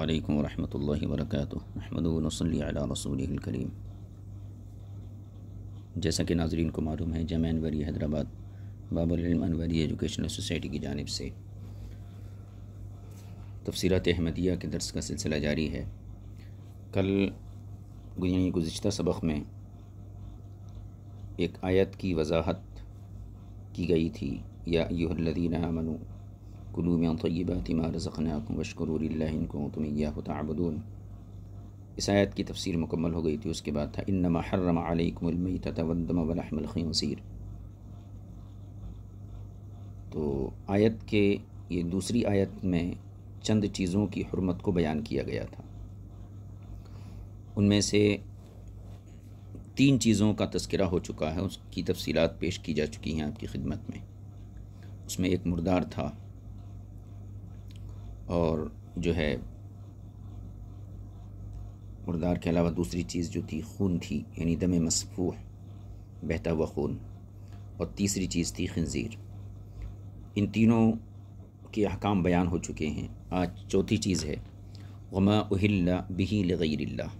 वालेकुम वरहमतुल्लाहि वबरकातुहू अहमदुन वसल्ली करीम जैसा कि नाजरन को मालूम है जम अनवरी हैदराबाद बाबुलम अनवरी एजुकेशनल सोसाइटी की जानब से तफसीरत अहमदिया के दर्स का सिलसिला जारी है कल यानी गुज्त सबक में एक आयत की वजाहत की गई थी या यूहल्लिन मनु कुलू में तय्यबात मा रज़क़नाकुम वशकरू लिल्लाह इन कुंतुम इय्याहु तअबुदून इस आयत की तफसीर मुकम्मल हो गई थी उसके बाद था इन्नमा हर्रम अलैकुमुल वदम वलहमल खंसीर तो आयत के ये दूसरी आयत में चंद चीज़ों की हरमत को बयान किया गया था उनमें से तीन चीज़ों का तस्करा हो चुका है उसकी तफसीलात पेश की जा चुकी हैं आपकी खिदमत में उसमें एक मुर्दार था और जो है मुर्दार के अलावा दूसरी चीज़ जो थी खून थी यानी दम मसफूह बहता हुआ खून और तीसरी चीज़ थी खंजीर इन तीनों के अहकाम बयान हो चुके हैं आज चौथी चीज़ है गमा उहिल्ला बिही लगैरल्ला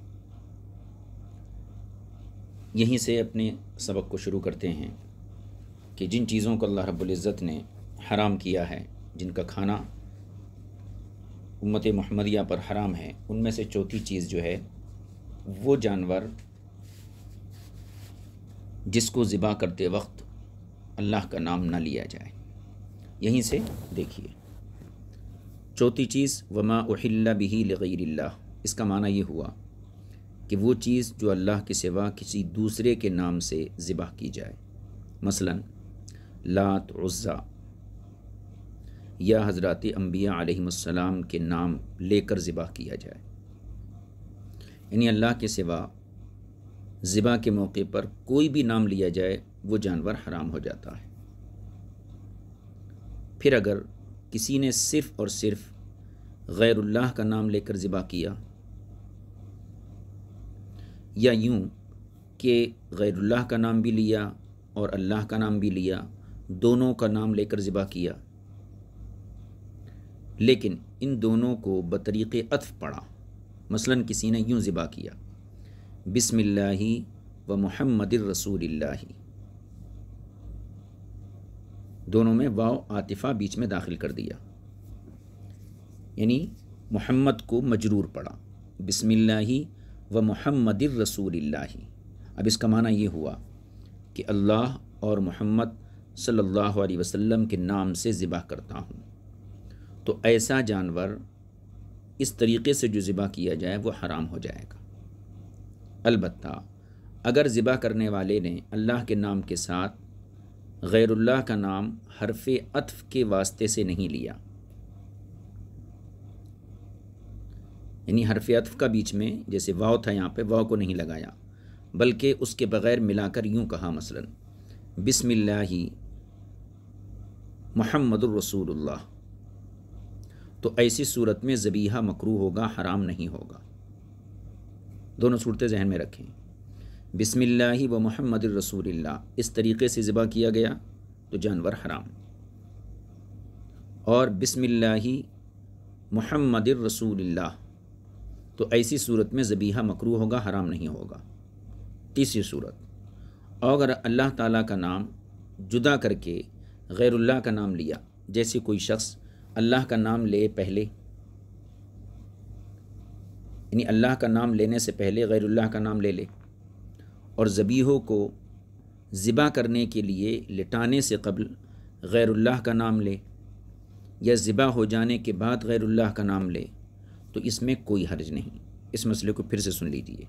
यहीं से अपने सबक को शुरू करते हैं कि जिन चीज़ों को अल्लाह रब्बुल इज़्ज़त ने हराम किया है जिनका खाना उम्मत महमदिया पर हराम है उनमें से चौथी चीज़ जो है वो जानवर जिसको ज़िबा करते वक्त अल्लाह का नाम ना लिया जाए यहीं से देखिए चौथी चीज़ वमा उहिल्ला बिही लगैरल्ला इसका माना ये हुआ कि वो चीज़ जो अल्लाह के सिवा किसी दूसरे के नाम से ज़िबा की जाए मसलन लात उज़्ज़ा या हज़रत अम्बिया आलम के नाम लेकर ज़िबा किया जाए यानी अल्लाह के सिवा ज़िबा के मौके पर कोई भी नाम लिया जाए वो जानवर हराम हो जाता है फिर अगर किसी ने सिर्फ़ और सिर्फ़ गैरुल्लाह का नाम लेकर ज़िबा किया या यूं कि गैरुल्लाह का नाम भी लिया और अल्लाह का नाम भी लिया दोनों का नाम लेकर ज़िबा किया लेकिन इन दोनों को बतरीक़ अतफ पढ़ा मसलन किसी ने यूँ ज़िबा किया बिसमिल्लाही व मोहम्मद रसूलिल्लाही दोनों में वाव आतिफ़ा बीच में दाखिल कर दिया यानी मोहम्मद को मजरूर पढ़ा बिसमिल्लाही व मोहम्मद रसूलिल्लाही अब इसका माना ये हुआ कि अल्लाह और मोहम्मद सल्लल्लाहु अलैहि वसल्लम के नाम से ज़िबा करता हूँ तो ऐसा जानवर इस तरीके से जो ज़िबा किया जाए वो हराम हो जाएगा अलबत् अगर ज़िबा करने वाले ने अल्लाह के नाम के साथ गैरुल्लाह का नाम हरफ अतफ़ के वास्ते से नहीं लिया यानी हरफ अतफ़ का बीच में जैसे वाव था यहाँ पे वाव को नहीं लगाया बल्कि उसके बग़ैर मिलाकर यूँ कहा मसलन बिसमिल्लाही ही रसूलुल्लाह तो ऐसी सूरत में ज़बीहा मकरू होगा हराम नहीं होगा दोनों सूरतें जहन में रखें बिसमिल्ला व महमद रसूल इस तरीके से ज़बा किया गया तो जानवर हराम और बिसमिल्ला महमद रसूल तो ऐसी सूरत में ज़बीहा मकरू होगा हराम नहीं होगा तीसरी सूरत और अगर अल्लाह ताला का नाम जुदा करके गैरुल्लाह का नाम लिया जैसे कोई शख्स अल्लाह का नाम ले पहले यानी अल्लाह का नाम लेने से पहले गैरुल्लाह का नाम ले ले और ज़बीहों को ज़िबा करने के लिए लिटाने से कबल गैरुल्लाह का नाम ले या ज़िबा हो जाने के बाद गैरुल्लाह का नाम ले तो इसमें कोई हर्ज नहीं इस मसले को फिर से सुन लीजिए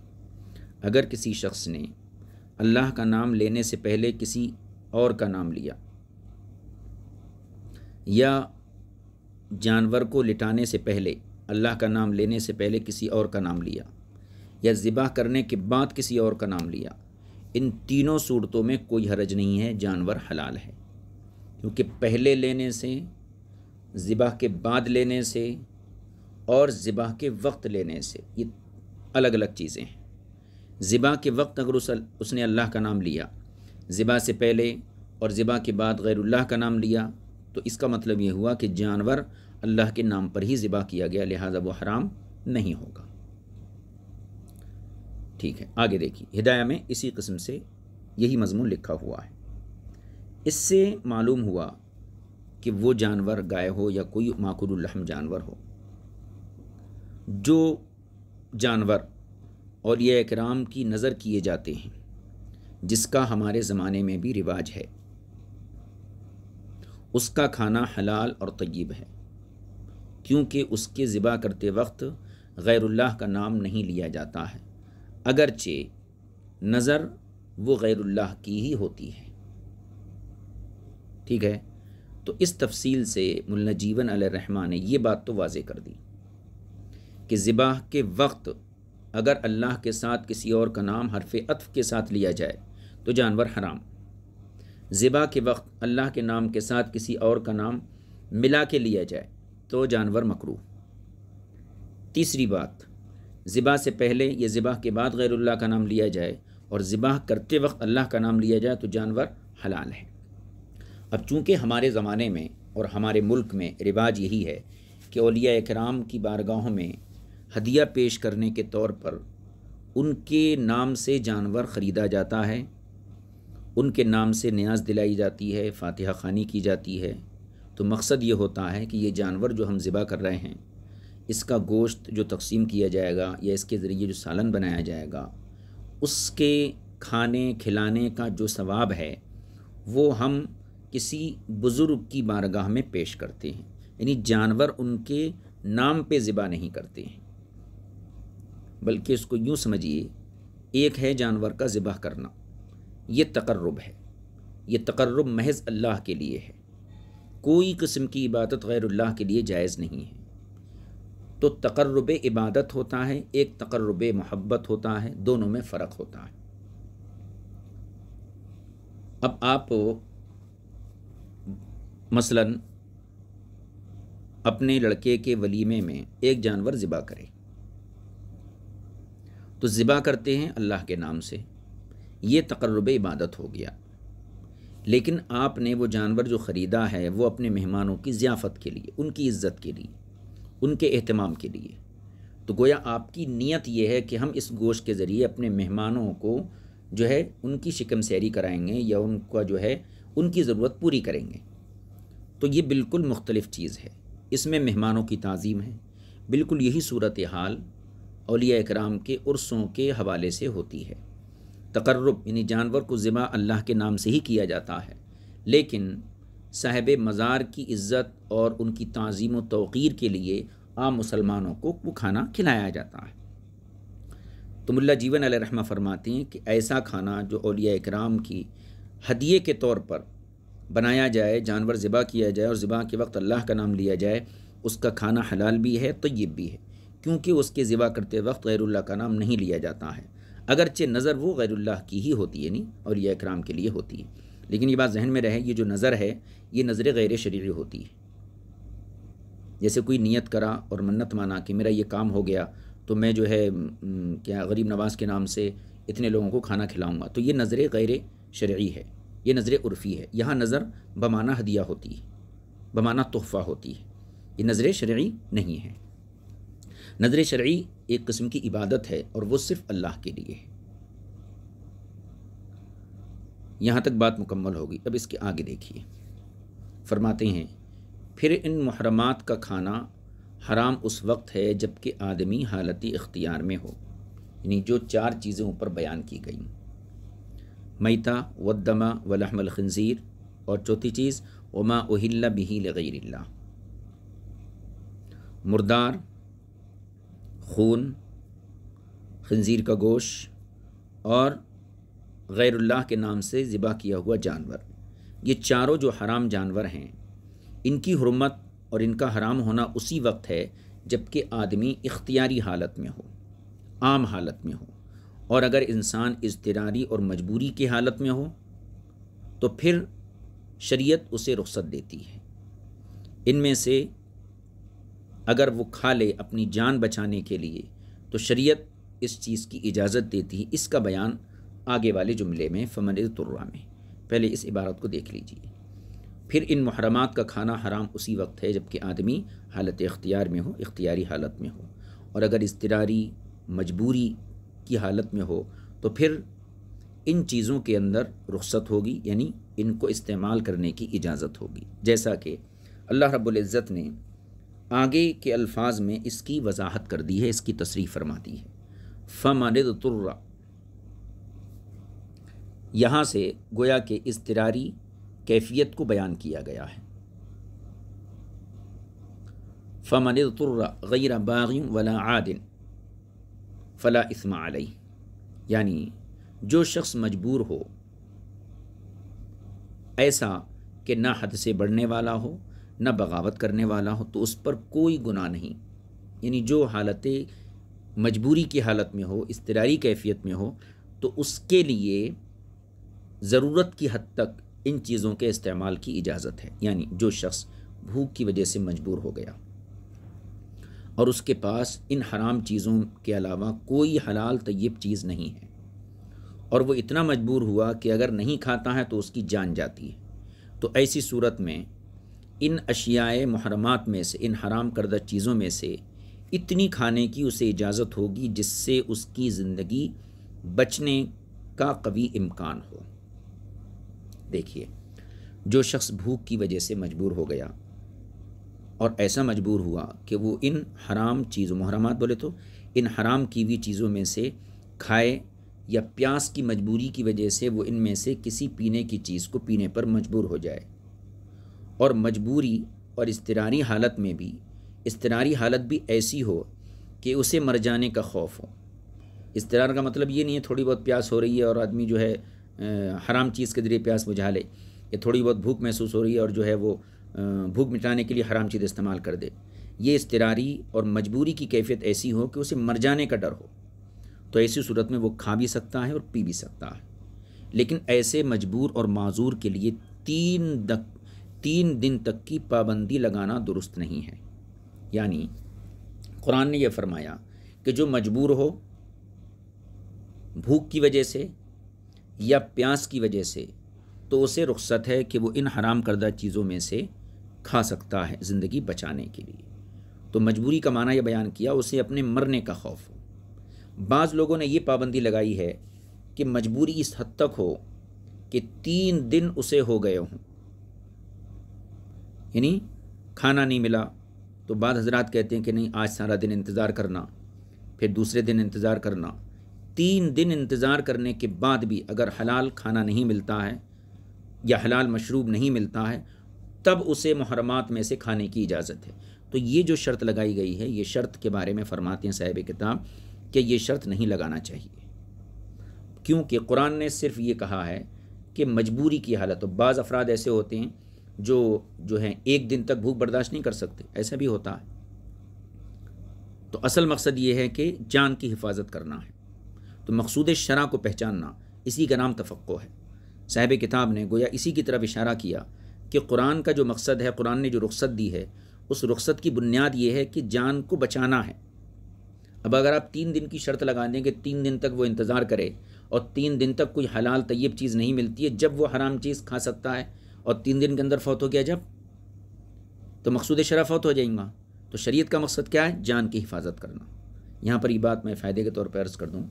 अगर किसी शख्स ने अल्लाह का नाम लेने से पहले किसी और का नाम लिया या जानवर को लिटाने से पहले अल्लाह का नाम लेने से पहले किसी और का नाम लिया या ज़िबा करने के बाद किसी और का नाम लिया इन तीनों सूरतों में कोई हरज नहीं है जानवर हलाल है क्योंकि पहले लेने से ज़िबा के बाद लेने से और ज़िबा के वक्त लेने से ये अलग अलग चीज़ें हैं ज़िबा के वक्त अगर उस उसने अल्लाह का नाम लिया ज़िबा से पहले और ज़िबा के बाद गैरुल्लाह का नाम लिया तो इसका मतलब ये हुआ कि जानवर अल्लाह के नाम पर ही ज़िबा किया गया लिहाजा वो हराम नहीं होगा ठीक है आगे देखिए हिदाया में इसी कस्म से यही मजमून लिखा हुआ है इससे मालूम हुआ कि वो जानवर गाय हो या कोई माकुलहम जानवर हो जो जानवर और यह इकराम की नज़र किए जाते हैं जिसका हमारे ज़माने में भी रिवाज है उसका खाना हलाल और तयब है क्योंकि उसके ज़िबा करते वक्त गैरुल्लाह का नाम नहीं लिया जाता है अगरचे नज़र वो गैरुल्लाह की ही होती है ठीक है तो इस तफसील से मुल्ला जीवन रहमा ने ये बात तो वाज कर दी कि ज़िबा के वक्त अगर अल्लाह के साथ किसी और का नाम हरफ अतफ़ के साथ लिया जाए तो जानवर हराम ज़िबा के वक्त अल्लाह के नाम के साथ किसी और का नाम मिला के लिया जाए तो जानवर मकरू तीसरी बात ज़िबा से पहले या ज़िबा के बाद गैरुल्लाह का नाम लिया जाए और ज़िबा करते वक्त अल्लाह का नाम लिया जाए तो जानवर हलाल है अब चूँकि हमारे ज़माने में और हमारे मुल्क में रिवाज यही है कि अलिया कराम की बारगाहों में हदिया पेश करने के तौर पर उनके नाम से जानवर ख़रीदा जाता है उनके नाम से न्याज दिलाई जाती है फातिहा खानी की जाती है तो मकसद ये होता है कि ये जानवर जो हम ज़िबा कर रहे हैं इसका गोश्त जो तकसीम किया जाएगा या इसके ज़रिए जो सालन बनाया जाएगा उसके खाने खिलाने का जो सवाब है वो हम किसी बुज़ुर्ग की बारगाह में पेश करते हैं यानी जानवर उनके नाम पे ज़िबा नहीं करते हैं बल्कि उसको यूँ समझिए एक है जानवर का ज़िबा करना ये तकर्रब है ये तकर्रब महज अल्लाह के लिए है कोई किस्म की इबादत गैरुल्लाह के लिए जायज़ नहीं है तो तकर्रब इबादत होता है एक तकर्रब मोहब्बत होता है दोनों में फ़र्क होता है अब आप मसलन अपने लड़के के वलीमे में एक जानवर ज़िबा करें तो ज़िबा करते हैं अल्लाह के नाम से ये तकरब इबादत हो गया लेकिन आपने वो जानवर जो ख़रीदा है वो अपने मेहमानों की ज़ियाफ़त के लिए उनकी इज़्ज़त के लिए उनके अहतमाम के लिए तो गोया आपकी नीयत ये है कि हम इस गोश्त के ज़रिए अपने मेहमानों को जो है उनकी शिकम सैरी कराएँगे या उनका जो है उनकी ज़रूरत पूरी करेंगे तो ये बिल्कुल मुख्तलिफ़ चीज़ है इसमें मेहमानों की तज़ीम है बिल्कुल यही सूरत हाल अलिया कराम के उर्सों के हवाले से होती है तकर्रब यानी जानवर को ज़िबा अल्लाह के नाम से ही किया जाता है लेकिन साहब मज़ार की इज़्ज़त और उनकी तज़ीम व के लिए आम मुसलमानों को वो खाना खिलाया जाता है तो मुल्ला जीवन रहमा फ़रमाती हैं कि ऐसा खाना जो अलिया इकराम की हदिये के तौर पर बनाया जाए जानवर ज़िबा किया जाए और बा के वक्त अल्लाह का नाम लिया जाए उसका खाना हलाल भी है तयब भी है क्योंकि उसके बा करते वक्त गैरुल्ला का नाम नहीं लिया जाता है अगरचे नज़र वो गैरुल्लाह की ही होती है नहीं और यह इकराम के लिए होती है लेकिन ये बात जहन में रहे ये जो नज़र है ये नज़र गैर शरीर होती है जैसे कोई नीयत करा और मन्नत माना कि मेरा ये काम हो गया तो मैं जो है क्या गरीब नवाज के नाम से इतने लोगों को खाना खिलाऊँगा तो ये नज़र गैर शर्य है ये नज़र उर्फ़ी है यहाँ नज़र बमाना हदिया होती है बमाना तोहफ़ा होती है ये नज़र शर्य नहीं है नज़र शर्य एक किस्म की इबादत है और वो सिर्फ़ अल्लाह के लिए है यहाँ तक बात मुकम्मल होगी अब इसके आगे देखिए फरमाते हैं फिर इन महरमात का खाना हराम उस वक्त है जबकि आदमी हालती इख्तियार में हो यानी जो चार चीज़ें ऊपर बयान की गई मैता वदमा वलहमल और चौथी चीज़ उमा उहिल्ला बिही लगैर मुर्दार खून खंजीर का गोश और गैरुल्लाह के नाम से ज़िबा किया हुआ जानवर ये चारों जो हराम जानवर हैं इनकी हरमत और इनका हराम होना उसी वक्त है जबकि आदमी इख्तियारी हालत में हो आम हालत में हो और अगर इंसान इजतरारी और मजबूरी की हालत में हो तो फिर शरीयत उसे रुख्सत देती है इनमें से अगर वो खा ले अपनी जान बचाने के लिए तो शरीयत इस चीज़ की इजाज़त देती है इसका बयान आगे वाले जुमले में फमन तुर्रा में पहले इस इबारत को देख लीजिए फिर इन महरमात का खाना हराम उसी वक्त है जबकि आदमी हालत अख्तियार में हो इख्तियारी हालत में हो और अगर इसतरारी मजबूरी की हालत में हो तो फिर इन चीज़ों के अंदर रुख्सत होगी यानी इनको इस्तेमाल करने की इजाज़त होगी जैसा कि अल्लाह रब्ज़त ने आगे के अल्फाज में इसकी वजाहत कर दी है इसकी तसरी फरमा दी है फ़मरद तुर्रा यहाँ से गोया के इसतरारी कैफियत को बयान किया गया है फ़मरद तुर्रा गैर बागियों वला आदिन फ़ला इसमा आलई यानी जो शख्स मजबूर हो ऐसा कि ना हद से बढ़ने वाला हो न बगावत करने वाला हो तो उस पर कोई गुनाह नहीं यानी जो हालत मजबूरी की हालत में हो इसतरारी कैफियत में हो तो उसके लिए ज़रूरत की हद तक इन चीज़ों के इस्तेमाल की इजाज़त है यानी जो शख्स भूख की वजह से मजबूर हो गया और उसके पास इन हराम चीज़ों के अलावा कोई हलाल तयब चीज़ नहीं है और वो इतना मजबूर हुआ कि अगर नहीं खाता है तो उसकी जान जाती है तो ऐसी सूरत में इन अशियाए मुहरमात में से इन हराम करदा चीज़ों में से इतनी खाने की उसे इजाज़त होगी जिससे उसकी ज़िंदगी बचने का कवी इम्कान हो देखिए जो शख्स भूख की वजह से मजबूर हो गया और ऐसा मजबूर हुआ कि वो इन हराम चीज़ों मुहरमात बोले तो इन हराम की हुई चीज़ों में से खाए या प्यास की मजबूरी की वजह से वो इनमें से किसी पीने की चीज़ को पीने पर मजबूर हो जाए और मजबूरी और इसतरारी हालत में भी इसतरारी हालत भी ऐसी हो कि उसे मर जाने का खौफ हो इसतरार का मतलब ये नहीं है थोड़ी बहुत प्यास हो रही है और आदमी जो है हराम चीज़ के ज़रिए प्यास बुझा ले या थोड़ी बहुत भूख महसूस हो रही है और जो है वो भूख मिटाने के लिए हराम चीज़ इस्तेमाल कर दे ये इसतरारी और मजबूरी की कैफियत ऐसी हो कि उसे मर जाने का डर हो तो ऐसी सूरत में वो खा भी सकता है और पी भी सकता है लेकिन ऐसे मजबूर और माजूर के लिए तीन दक तीन दिन तक की पाबंदी लगाना दुरुस्त नहीं है यानी कुरान ने यह फरमाया कि जो मजबूर हो भूख की वजह से या प्यास की वजह से तो उसे रुख्सत है कि वो इन हराम करदा चीज़ों में से खा सकता है ज़िंदगी बचाने के लिए तो मजबूरी का माना यह बयान किया उसे अपने मरने का खौफ हो बाज़ लोगों ने ये पाबंदी लगाई है कि मजबूरी इस हद तक हो कि तीन दिन उसे हो गए हों यानी खाना नहीं मिला तो बाद हजरात कहते हैं कि नहीं आज सारा दिन इंतज़ार करना फिर दूसरे दिन इंतज़ार करना तीन दिन इंतज़ार करने के बाद भी अगर हलाल खाना नहीं मिलता है या हलाल मशरूब नहीं मिलता है तब उसे मुहरमात में से खाने की इजाज़त है तो ये जो शर्त लगाई गई है ये शर्त के बारे में फ़रमाते हैं साहिब किताब कि ये शर्त नहीं लगाना चाहिए क्योंकि कुरान ने सिर्फ ये कहा है कि मजबूरी की हालत तो बाज़ अफराद ऐसे होते हैं जो जो हैं एक दिन तक भूख बर्दाश्त नहीं कर सकते ऐसा भी होता है तो असल मकसद ये है कि जान की हिफाजत करना है तो मकसूद शरा को पहचानना इसी का नाम तफक्को है साहब किताब ने गोया इसी की तरफ इशारा किया कि कुरान का जो मकसद है कुरान ने जो रुख्सत दी है उस रुख्सत की बुनियाद ये है कि जान को बचाना है अब अगर आप तीन दिन की शर्त लगा दें कि तीन दिन तक वो इंतज़ार करे और तीन दिन तक कोई हलाल तयब चीज़ नहीं मिलती है जब वो हराम चीज़ खा सकता है और तीन दिन के अंदर फौत हो गया जब तो मकसूद शरा फौत हो जाएंगा तो शरीयत का मकसद क्या है जान की हिफाजत करना यहाँ पर ये बात मैं फ़ायदे के तौर पर अर्ज़ कर दूँ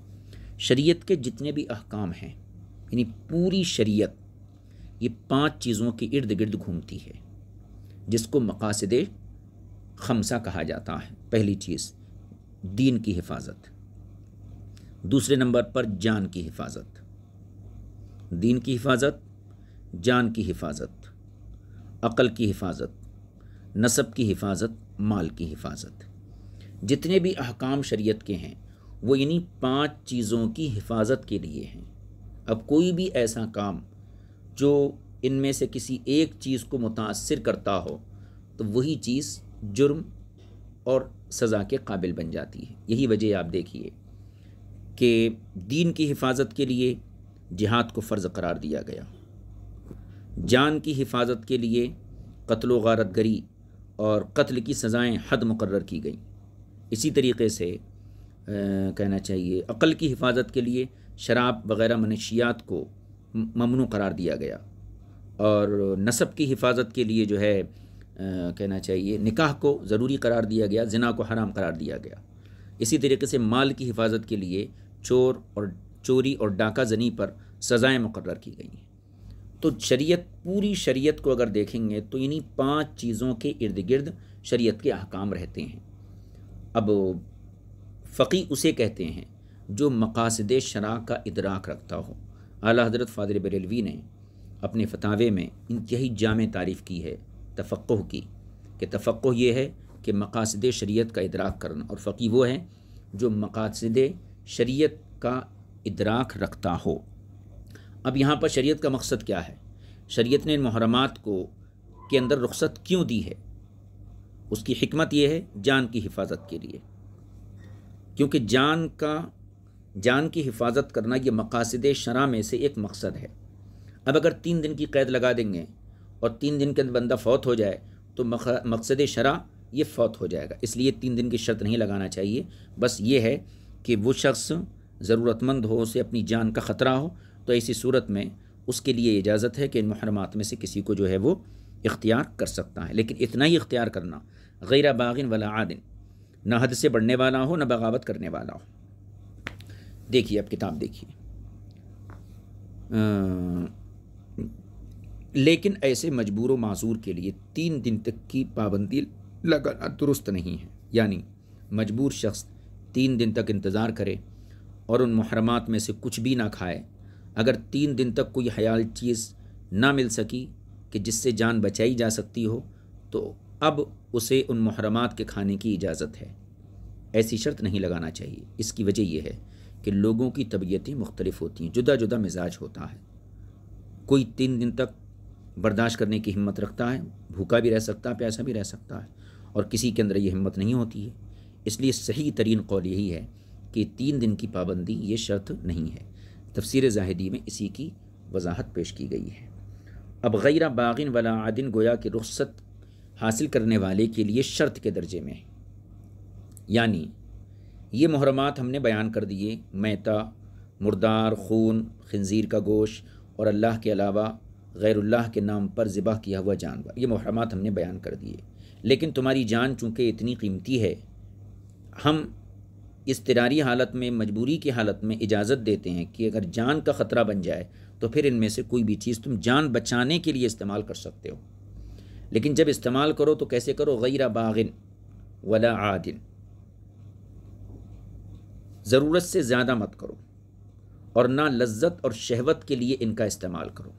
शरीयत के जितने भी अहकाम हैं यानी पूरी शरीयत ये पांच चीज़ों के इर्द गिर्द घूमती है जिसको मकासद खमसा कहा जाता है पहली चीज़ दीन की हिफाजत दूसरे नंबर पर जान की हिफाजत दीन की हिफाजत जान की हिफाजत अक़ल की हिफाजत नसब की हिफाजत माल की हिफाजत जितने भी अहकाम शरीयत के हैं वो इन्हीं पांच चीज़ों की हिफाजत के लिए हैं अब कोई भी ऐसा काम जो इनमें से किसी एक चीज़ को मुतासर करता हो तो वही चीज़ जुर्म और सज़ा के काबिल बन जाती है यही वजह आप देखिए कि दीन की हिफाजत के लिए जिहाद को फ़र्ज़ करार दिया गया जान की हिफाजत के लिए कत्ल गारत गरी और कत्ल की सज़ाएँ हद मुकर की गई इसी तरीके से आ, कहना चाहिए अक़ल की हिफाजत के लिए शराब वगैरह मनशियात को ममनू करार दिया गया और नसब की हिफाजत के लिए जो है आ, कहना चाहिए निकाह को ज़रूरी करार दिया गया जना को हराम करार दिया गया इसी तरीके से माल की हिफाजत के लिए चोर और चोरी और डाका जनी पर सज़ाएँ मुकर की गई हैं तो शरीयत पूरी शरीयत को अगर देखेंगे तो इन्हीं पांच चीज़ों के इर्द गिर्द शरीयत के अहकाम रहते हैं अब फ़की उसे कहते हैं जो मकासद शरा का इदराक रखता हो आला हजरत फ़ादर बरेलवी ने अपने फतावे में इंतहाई जाम तारीफ़ की है तफक् की कि तफक् ये है कि मकासद शरीत का इदराक करना और फ़की वो है जो मकासद शरीत का इदराक रखता हो अब यहाँ पर शरीयत का मकसद क्या है शरीयत ने इन मुहरमात को के अंदर रुख्सत क्यों दी है उसकी हमत यह है जान की हिफाजत के लिए क्योंकि जान का जान की हिफाजत करना ये मकासद शरा में से एक मकसद है अब अगर तीन दिन की कैद लगा देंगे और तीन दिन के अंदर बंदा फौत हो जाए तो मकसद शरा ये फौत हो जाएगा इसलिए तीन दिन की शर्त नहीं लगाना चाहिए बस ये है कि वो शख्स ज़रूरतमंद हो उसे अपनी जान का ख़तरा हो तो ऐसी सूरत में उसके लिए इजाज़त है कि इन महरमात में से किसी को जो है वो इख्तियार कर सकता है लेकिन इतना ही इख्तियार करना गैर बागिन वाला आदिन न हद से बढ़ने वाला हो न बगावत करने वाला हो देखिए अब किताब देखिए अं, लेकिन ऐसे मजबूर मासूर के लिए तीन दिन तक की पाबंदी लगाना दुरुस्त नहीं है यानी मजबूर शख्स तीन दिन तक इंतज़ार करे और उन महरमात में से कुछ भी ना खाए अगर तीन दिन तक कोई हयाल चीज़ ना मिल सकी कि जिससे जान बचाई जा सकती हो तो अब उसे उन मुहरमात के खाने की इजाज़त है ऐसी शर्त नहीं लगाना चाहिए इसकी वजह यह है कि लोगों की तबीयतें मुख्तलिफ होती हैं जुदा जुदा मिजाज होता है कोई तीन दिन तक बर्दाश्त करने की हिम्मत रखता है भूखा भी रह सकता है प्यासा भी रह सकता है और किसी के अंदर ये हिम्मत नहीं होती है इसलिए सही तरीन कौल यही है कि तीन दिन की पाबंदी ये शर्त नहीं है तफसर जाहिदी में इसी की वजाहत पेश की गई है अब गैर बागिन वाला आदिन गोया की रुख्सत हासिल करने वाले के लिए शर्त के दर्जे में यानी ये मुहरमात हमने बयान कर दिए मैता मुर्दार खून खंजीर का गोश और अल्लाह के अलावा गैरुल्लाह के नाम पर ज़िबा किया हुआ जानवर ये मुहरमात हमने बयान कर दिए लेकिन तुम्हारी जान चूँकि इतनी कीमती है हम इसतरारी हालत में मजबूरी की हालत में इजाज़त देते हैं कि अगर जान का ख़तरा बन जाए तो फिर इनमें से कोई भी चीज़ तुम जान बचाने के लिए इस्तेमाल कर सकते हो लेकिन जब इस्तेमाल करो तो कैसे करो गैर बागिन वला आदिन ज़रूरत से ज़्यादा मत करो और ना लज्जत और शहवत के लिए इनका इस्तेमाल करो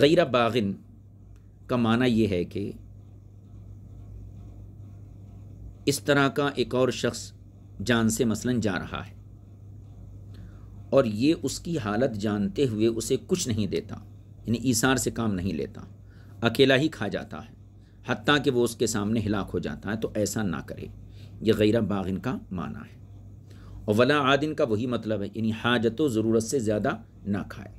गैर बागिन का माना यह है कि इस तरह का एक और शख्स जान से मसलन जा रहा है और ये उसकी हालत जानते हुए उसे कुछ नहीं देता यानी ईसार से काम नहीं लेता अकेला ही खा जाता है हती कि वो उसके सामने हिलाक हो जाता है तो ऐसा ना करे ये गैर बागिन का माना है और वला आदिन का वही मतलब है यानी हाजत ज़रूरत से ज़्यादा ना खाए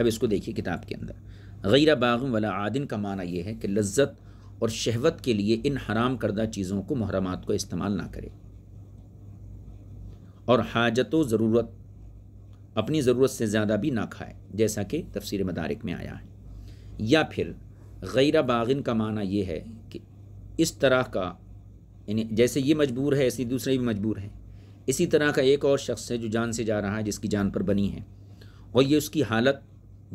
अब इसको देखिए किताब के अंदर गैर बागिन वला आदिन का माना यह है कि लज्जत और शहवत के लिए इन हराम करदा चीज़ों को महरमात को इस्तेमाल ना करे और हाजत व ज़रूरत अपनी ज़रूरत से ज़्यादा भी ना खाए जैसा कि तफसर मदारक में आया है या फिर गैर बागिन का माना यह है कि इस तरह का यानी जैसे ये मजबूर है ऐसे दूसरे भी मजबूर हैं इसी तरह का एक और शख्स है जो जान से जा रहा है जिसकी जान पर बनी है और ये उसकी हालत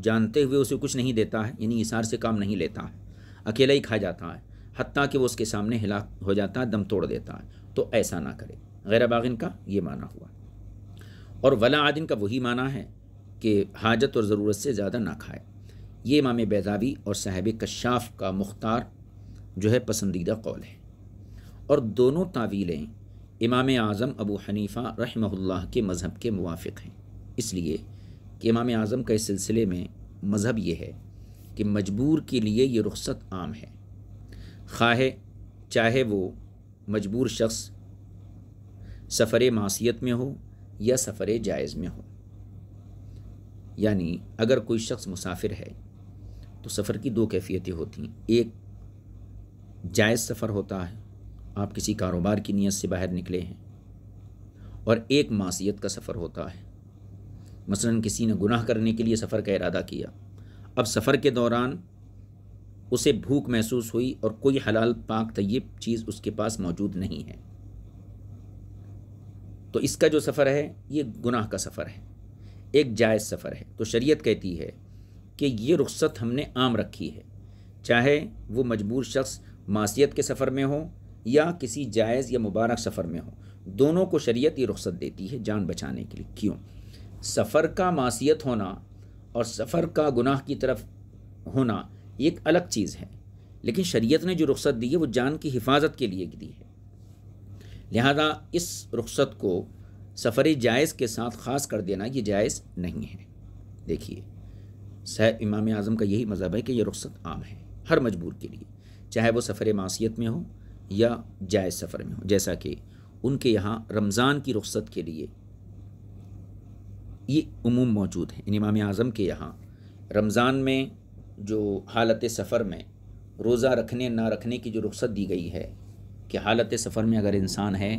जानते हुए उसे कुछ नहीं देता है यानी इशार से काम नहीं लेता है अकेला ही खा जाता है हती कि वो उसके सामने हिला हो जाता है दम तोड़ देता है तो ऐसा ना करे गैर बागिन का ये माना हुआ और वला आदिन का वही माना है कि हाजत और ज़रूरत से ज़्यादा ना खाए ये इमाम बेजाबी और साहब कशाफ का मुख्तार जो है पसंदीदा कौल है और दोनों तावीलें इमाम आज़म अबू हनीफ़ा रहमहुल्लाह के मज़हब के मुआफ़ हैं इसलिए कि इमाम आज़म का इस सिलसिले में मज़हब ये है कि मजबूर के लिए ये रुख्सत आम है खाहे चाहे वो मजबूर शख्स सफ़र मासीत में हो या सफ़र जायज़ में हो यानी अगर कोई शख्स मुसाफिर है तो सफ़र की दो कैफियतें होती हैं एक जायज़ सफ़र होता है आप किसी कारोबार की नीयत से बाहर निकले हैं और एक मासीत का सफ़र होता है मसलन किसी ने गुनाह करने के लिए सफ़र का इरादा किया अब सफ़र के दौरान उसे भूख महसूस हुई और कोई हलाल पाक तयब चीज़ उसके पास मौजूद नहीं है तो इसका जो सफ़र है ये गुनाह का सफ़र है एक जायज़ सफ़र है तो शरीयत कहती है कि ये रुख्सत हमने आम रखी है चाहे वो मजबूर शख्स मासीत के सफ़र में हो या किसी जायज़ या मुबारक सफ़र में हो दोनों को शरीयत ये रुख्सत देती है जान बचाने के लिए क्यों सफ़र का मासीत होना और सफ़र का गुनाह की तरफ होना ये एक अलग चीज़ है लेकिन शरीयत ने जो रुख्सत दी है वो जान की हिफाजत के लिए दी है लिहाजा इस रुख्सत को सफ़र जायज़ के साथ ख़ास कर देना ये जायज़ नहीं है देखिए सह इमाम आज़म का यही मज़हब है कि यह रुख्सत आम है हर मजबूर के लिए चाहे वो सफ़र मासीत में हो या जायज़ सफ़र में हो जैसा कि उनके यहाँ रमज़ान की रुख्सत के लिए ये उमूम मौजूद इन इमाम आज़म के यहाँ रमज़ान में जो हालत सफ़र में रोज़ा रखने ना रखने की जो रुख्सत दी गई है कि हालत सफ़र में अगर इंसान है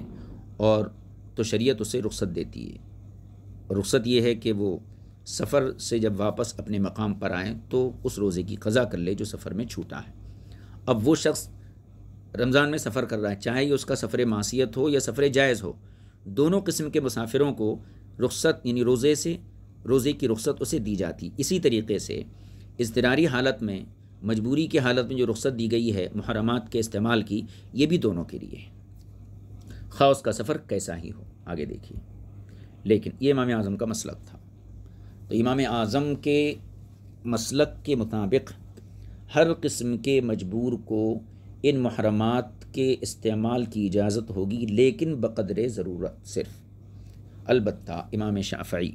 और तो शरीयत उसे रुख्सत देती है रुख्सत ये है कि वो सफ़र से जब वापस अपने मकाम पर आएँ तो उस रोज़े की कज़ा कर ले जो सफ़र में छूटा है अब वो शख्स रमज़ान में सफ़र कर रहा है चाहे ये उसका सफ़र मासीत हो या सफ़र जायज़ हो दोनों किस्म के मुसाफिरों को रुखसत यानी रोज़े से रोज़े की रुखसत उसे दी जाती इसी तरीके से इजतरारी हालत में मजबूरी की हालत में जो रुखसत दी गई है मुहरमात के इस्तेमाल की ये भी दोनों के लिए है खा उसका सफ़र कैसा ही हो आगे देखिए लेकिन ये इमाम आज़म का मसलक था तो इमाम आज़म के मसलक के मुताबिक हर किस्म के मजबूर को इन महरमात के इस्तेमाल की इजाज़त होगी लेकिन बकदर ज़रूरत सिर्फ अलबत् इमाम शाफ़ी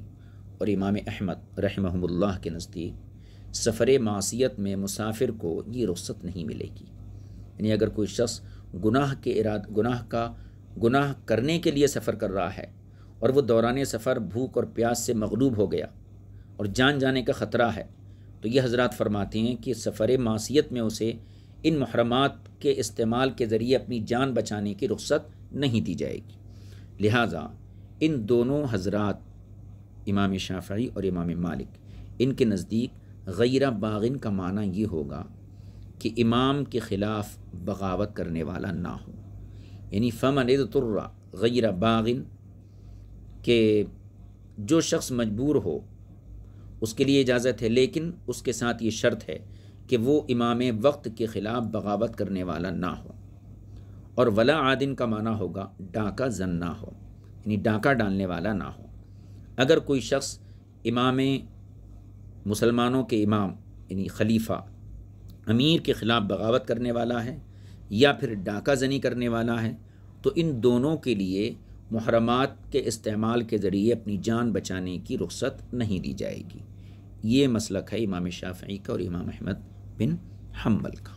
और इमाम अहमद रहमहुल्ला के नज़दीक सफ़र मासीत में मुसाफिर को ये रुसत नहीं मिलेगी यानी अगर कोई शख्स गुनाह के इराद गुनाह का गुनाह करने के लिए सफ़र कर रहा है और वह दौरान सफ़र भूख और प्यास से मगलूब हो गया और जान जाने का ख़तरा है तो ये हजरत फरमाते हैं कि सफ़र मासीत में उसे इन महरम के इस्तेमाल के ज़रिए अपनी जान बचाने की रुख्सत नहीं दी जाएगी लिहाजा इन दोनों हजरत इमाम शाफी और इमाम मालिक इनके नज़दीक गैर बागिन का माना ये होगा कि इमाम के ख़िलाफ़ बगावत करने वाला ना हो यानी फ़मन तुर्रा गैर बागिन के जो शख्स मजबूर हो उसके लिए इजाज़त है लेकिन उसके साथ ये शर्त है कि वो इमाम वक्त के ख़िलाफ़ बगावत करने वाला ना हो और वला आदिन का माना होगा डाका जन्ना हो यानी डाका डालने वाला ना हो अगर कोई शख्स इमाम मुसलमानों के इमाम यानी खलीफा अमीर के ख़िलाफ़ बगावत करने वाला है या फिर डाका जनी करने वाला है तो इन दोनों के लिए मुहरमात के इस्तेमाल के ज़रिए अपनी जान बचाने की रुख्सत नहीं दी जाएगी ये मसलक है इमाम शाफी का और इमाम अहमद बिन हम्बल का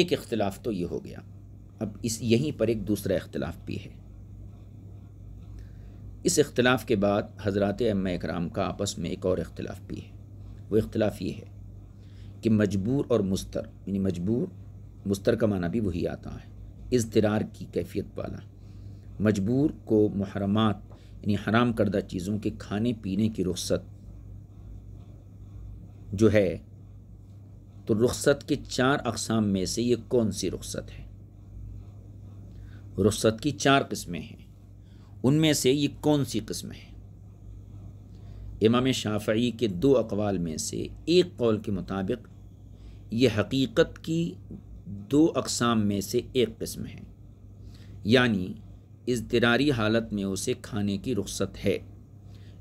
एक इख्तलाफ तो ये हो गया अब इस यहीं पर एक दूसरा इख्तलाफ भी है इस इख्तलाफ के बाद हज़रत अम कराम का आपस में एक और इख्तलाफ भी है वो इख्तलाफ ये है कि मजबूर और मुस्तर यानी मजबूर मुस्तर का माना भी वही आता है इजतरार की कैफियत वाला मजबूर को महरमात यानी हराम करदा चीज़ों के खाने पीने की रुख्सत जो है तो रुख्सत के चार अकसाम में से ये कौन सी रुख्सत है रुख्सत की चार किस्में हैं उनमें से ये कौन सी कस्म है इमाम शाफी के दो अकवाल में से एक कौल के मुताबिक ये हकीकत की दो अकसाम में से एक कस्म है यानी इजतरारी हालत में उसे खाने की रुख्सत है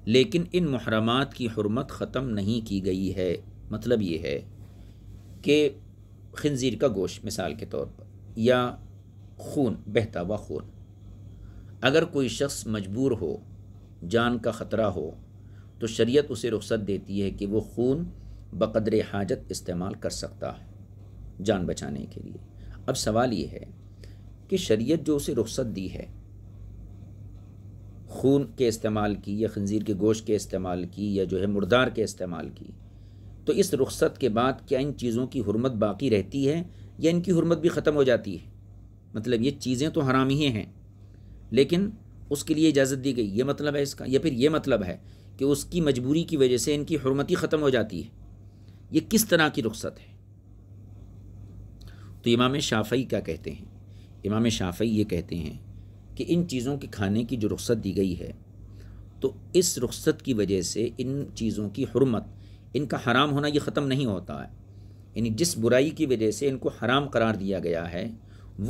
लेकिन इन महरमात की हरमत ख़त्म नहीं की गई है मतलब ये है कि खनज़ीर का गोश मिसाल के तौर पर या खून बहता हुआ खून अगर कोई शख्स मजबूर हो जान का ख़तरा हो तो शरीयत उसे रुख्सत देती है कि वो खून बकदर हाजत इस्तेमाल कर सकता है जान बचाने के लिए अब सवाल ये है कि शरीयत जो उसे रुख्सत दी है खून के इस्तेमाल की या खंजीर के गोश के इस्तेमाल की या जो है मुर्दार के इस्तेमाल की तो इस रुख्सत के बाद क्या इन चीज़ों की हरमत बाकी रहती है या इनकी हरमत भी ख़त्म हो जाती है मतलब ये चीज़ें तो हराम ही हैं लेकिन उसके लिए इजाज़त दी गई ये मतलब है इसका या फिर ये मतलब है कि उसकी मजबूरी की वजह से इनकी हरमती ख़त्म हो जाती है ये किस तरह की रुख्सत है तो इमाम शाफई क्या कहते हैं इमाम शाफई ये कहते हैं कि इन चीज़ों के खाने की जो रुख्सत दी गई है तो इस रुख्सत की वजह से इन चीज़ों की हरमत इनका हराम होना ये ख़त्म नहीं होता है यानी जिस बुराई की वजह से इनको हराम करार दिया गया है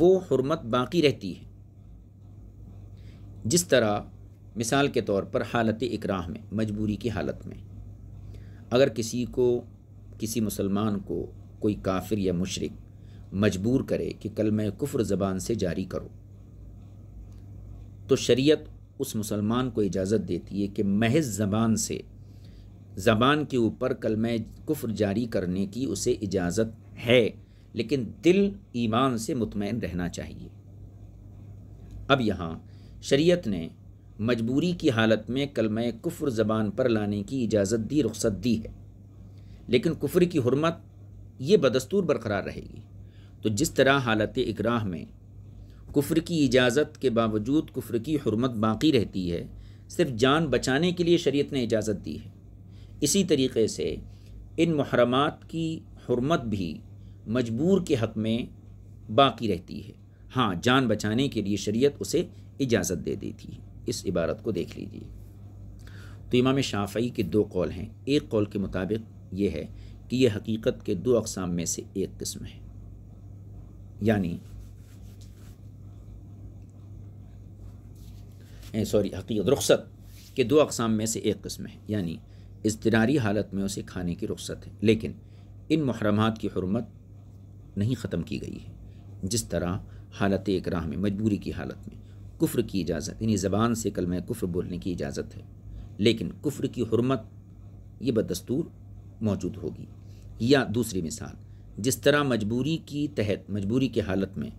वो हरमत बाकी रहती है जिस तरह मिसाल के तौर पर हालत इकराह में मजबूरी की हालत में अगर किसी को किसी मुसलमान को कोई काफिर या मुशरक मजबूर करे कि कल मैं कुफ्र ज़बान से जारी करो तो शरीयत उस मुसलमान को इजाज़त देती है कि महज ज़बान से ज़बान के ऊपर कल कलम कुफ्र जारी करने की उसे इजाज़त है लेकिन दिल ईमान से मुतमैन रहना चाहिए अब यहाँ शरीयत ने मजबूरी की हालत में कलम कुफ्र ज़बान पर लाने की इजाज़त दी रुख्सत दी है लेकिन कुफ्र की हरमत ये बदस्तूर बरकरार रहेगी तो जिस तरह हालत इकराह में कुफर की इजाज़त के बावजूद कुफ़र की हरमत बाकी रहती है सिर्फ जान बचाने के लिए शरीत ने इजाज़त दी है इसी तरीके से इन महरमात की हरमत भी मजबूर के हक़ में बाकी रहती है हाँ जान बचाने के लिए शरीत उसे इजाज़त दे दी थी इस इबारत को देख लीजिए तो इमाम शाफई के दो कौल हैं एक कौल के मुताबिक ये है कि यह हकीकत के दो अकसाम में से एक किस्म है यानी सॉरी हकीकत रुख्सत के दो अकसाम में से एक किस्म है यानी इसतरारी हालत में उसे खाने की रुख्सत है लेकिन इन महरमात की हरमत नहीं ख़त्म की गई है जिस तरह हालत एक राह में मजबूरी की हालत में कुफ्र की इजाज़त यानी ज़बान से कलम कुफ्र बोलने की इजाज़त है लेकिन कुफ्र की हरमत ये बदस्तूर मौजूद होगी या दूसरी मिसाल जिस तरह मजबूरी की तहत मजबूरी की हालत में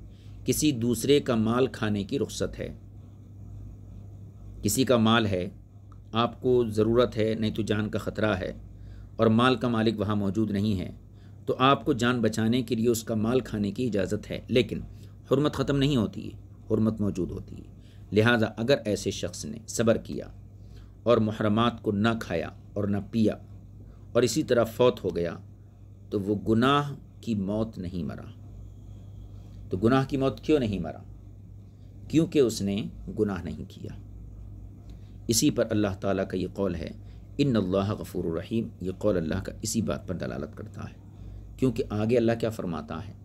किसी दूसरे का माल खाने की रुख्सत है किसी का माल है आपको ज़रूरत है नहीं तो जान का ख़तरा है और माल का मालिक वहाँ मौजूद नहीं है तो आपको जान बचाने के लिए उसका माल खाने की इजाज़त है लेकिन हरमत ख़त्म नहीं होती है हरमत मौजूद होती है लिहाजा अगर ऐसे शख्स ने सब्र किया और महरमात को ना खाया और ना पिया और इसी तरह फौत हो गया तो वो गुनाह की मौत नहीं मरा तो गुनाह की मौत क्यों नहीं मरा क्योंकि उसने गुनाह नहीं किया इसी पर अल्लाह ताला का ये कौल है इन अल्लाह गफूर रहीम ये कौल अल्लाह का इसी बात पर दलालत करता है क्योंकि आगे अल्लाह क्या फ़रमाता है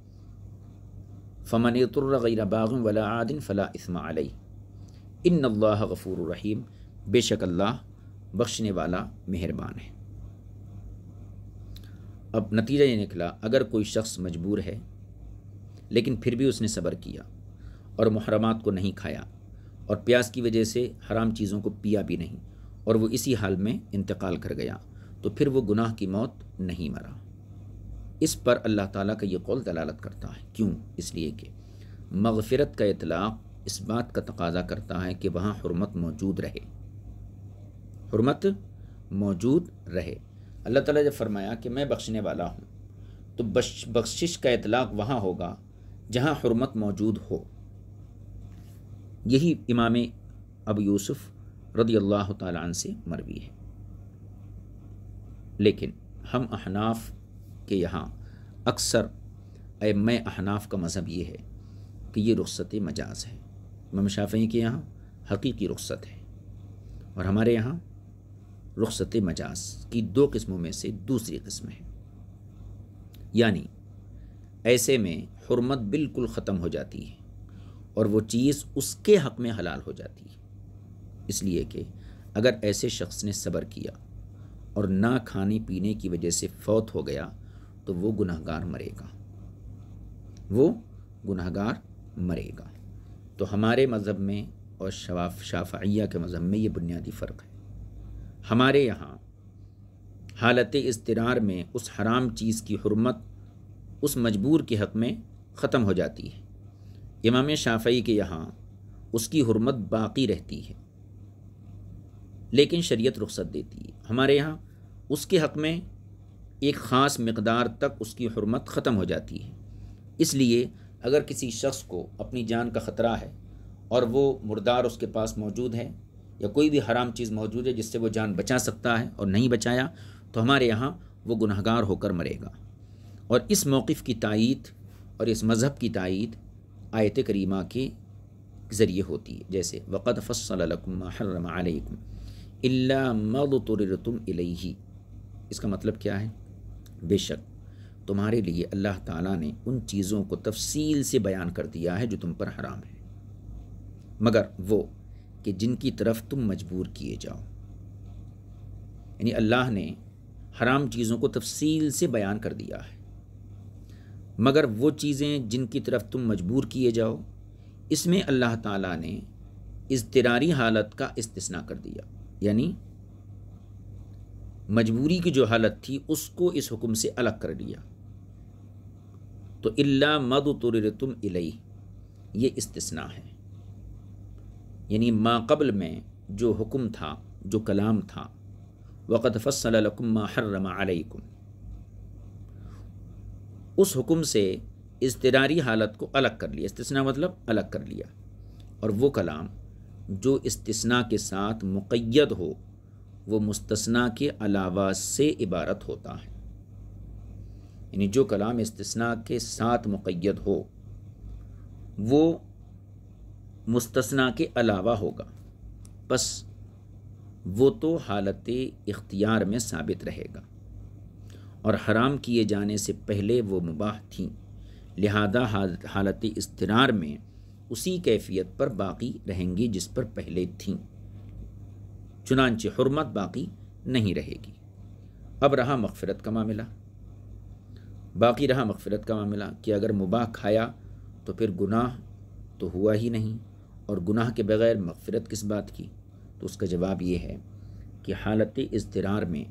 फ़मन غير باغ ولا عاد فلا اثم عليه ان الله गफ़ूर رحيم बेशक अल्लाह बख्शने वाला मेहरबान है अब नतीजा ये निकला अगर कोई शख्स मजबूर है लेकिन फिर भी उसने सब्र किया और मुहरमात को नहीं खाया और प्यास की वजह से हराम चीज़ों को पिया भी नहीं और वो इसी हाल में इंतकाल कर गया तो फिर वो गुनाह की मौत नहीं मरा इस पर अल्लाह ताला का ये कौल दलालत करता है क्यों इसलिए कि मगफ़िरत का इतलाक़ इस बात का तकाजा करता है कि वहाँ हरमत मौजूद रहे हरमत मौजूद रहे अल्लाह ताला ने फरमाया कि मैं बख्शने वाला हूँ तो बख्शिश का इतलाक़ वहाँ होगा जहाँ हरमत मौजूद हो यही इमाम अब यूसुफ़ रदी अल्लाह तन से मरवी है लेकिन हम अहनाफ के यहाँ अक्सर एम अहनाफ का मज़हब ये है कि ये रुख्सत मजाज है इमाम शाफी के यहाँ हकीकी रुख्सत है और हमारे यहाँ रुख्सत मजाज की दो किस्मों में से दूसरी किस्म है यानी ऐसे में हरमत बिल्कुल ख़त्म हो जाती है और वो चीज़ उसके हक़ में हलाल हो जाती है इसलिए कि अगर ऐसे शख्स ने सब्र किया और ना खाने पीने की वजह से फौत हो गया तो वो गुनाहगार मरेगा वो गुनाहगार मरेगा तो हमारे मज़हब में और शवाफ शाफिया के मज़हब में ये बुनियादी फ़र्क है हमारे यहाँ हालत इसतरार में उस हराम चीज़ की हरमत उस मजबूर के हक़ में ख़त्म हो जाती है इमाम शाफी के यहाँ उसकी हरमत बाकी रहती है लेकिन शरीयत रुख्सत देती है हमारे यहाँ उसके हक़ में एक ख़ास मकदार तक उसकी हरमत ख़त्म हो जाती है इसलिए अगर किसी शख्स को अपनी जान का ख़तरा है और वो मुर्दार उसके पास मौजूद है या कोई भी हराम चीज़ मौजूद है जिससे वो जान बचा सकता है और नहीं बचाया तो हमारे यहाँ वो गुनहगार होकर मरेगा और इस मौक़ की तइत और इस मज़हब की तइत आयत करीमा के ज़रिए होती है जैसे वक़द फ़सलकुम इसका मतलब क्या है बेशक तुम्हारे लिए अल्लाह ताला ने उन चीज़ों को तफसील से बयान कर दिया है जो तुम पर हराम है मगर वो कि जिनकी तरफ तुम मजबूर किए जाओ यानी अल्लाह ने हराम चीज़ों को तफसील से बयान कर दिया है मगर वो चीज़ें जिनकी तरफ तुम मजबूर किए जाओ इसमें अल्लाह ताला ने इजतरारी हालत का इस्तना कर दिया यानी मजबूरी की जो हालत थी उसको इस हुक्म से अलग कर दिया तो इल्ला मद तुम इलई ये इस्तना है यानी माकबल में जो हुक्म था जो कलाम था वक़त फ़सलकुम हर्रम उस हुक्म से इसतरारी हालत को अलग कर लिया इस्तना मतलब अलग कर लिया और वो कलाम जो इस्तना के साथ मुक़द हो वो मुस्तना के अलावा से इबारत होता है यानी जो कलाम इसतना के साथ मुद हो वो मुस्तना के अलावा होगा बस वो तो हालत इख्तियार में साबित रहेगा और हराम किए जाने से पहले वो मुबाह थी लिहाजा हालत इसतरार में उसी कैफियत पर बाकी रहेंगी जिस पर पहले थीं चुनानच हरमत बाकी नहीं रहेगी अब रहा मगफ़रत का मामला बाकी रहा मगफ़रत का मामला कि अगर मुबा खाया तो फिर गुनाह तो हुआ ही नहीं और गुनाह के बग़ैर मगफ़रत किस बात की तो उसका जवाब ये है कि हालत इसतरार में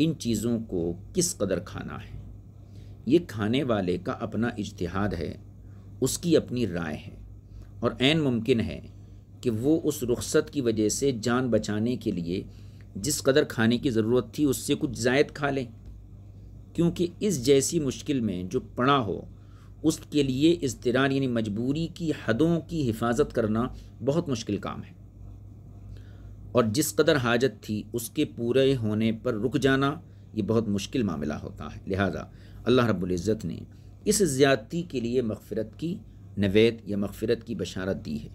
इन चीज़ों को किस कदर खाना है ये खाने वाले का अपना इजतहाद है उसकी अपनी राय है और मुमकिन है कि वो उस रुखसत की वजह से जान बचाने के लिए जिस कदर खाने की ज़रूरत थी उससे कुछ जायद खा लें क्योंकि इस जैसी मुश्किल में जो पड़ा हो उसके लिए इसतरार यानी मजबूरी की हदों की हिफाजत करना बहुत मुश्किल काम है और जिस कदर हाजत थी उसके पूरे होने पर रुक जाना ये बहुत मुश्किल मामला होता है लिहाजा अल्लाह रबुल्ज़त ने इस ज़्यादती के लिए मगफ़रत की नवेद या मगफ़रत की बशारत दी है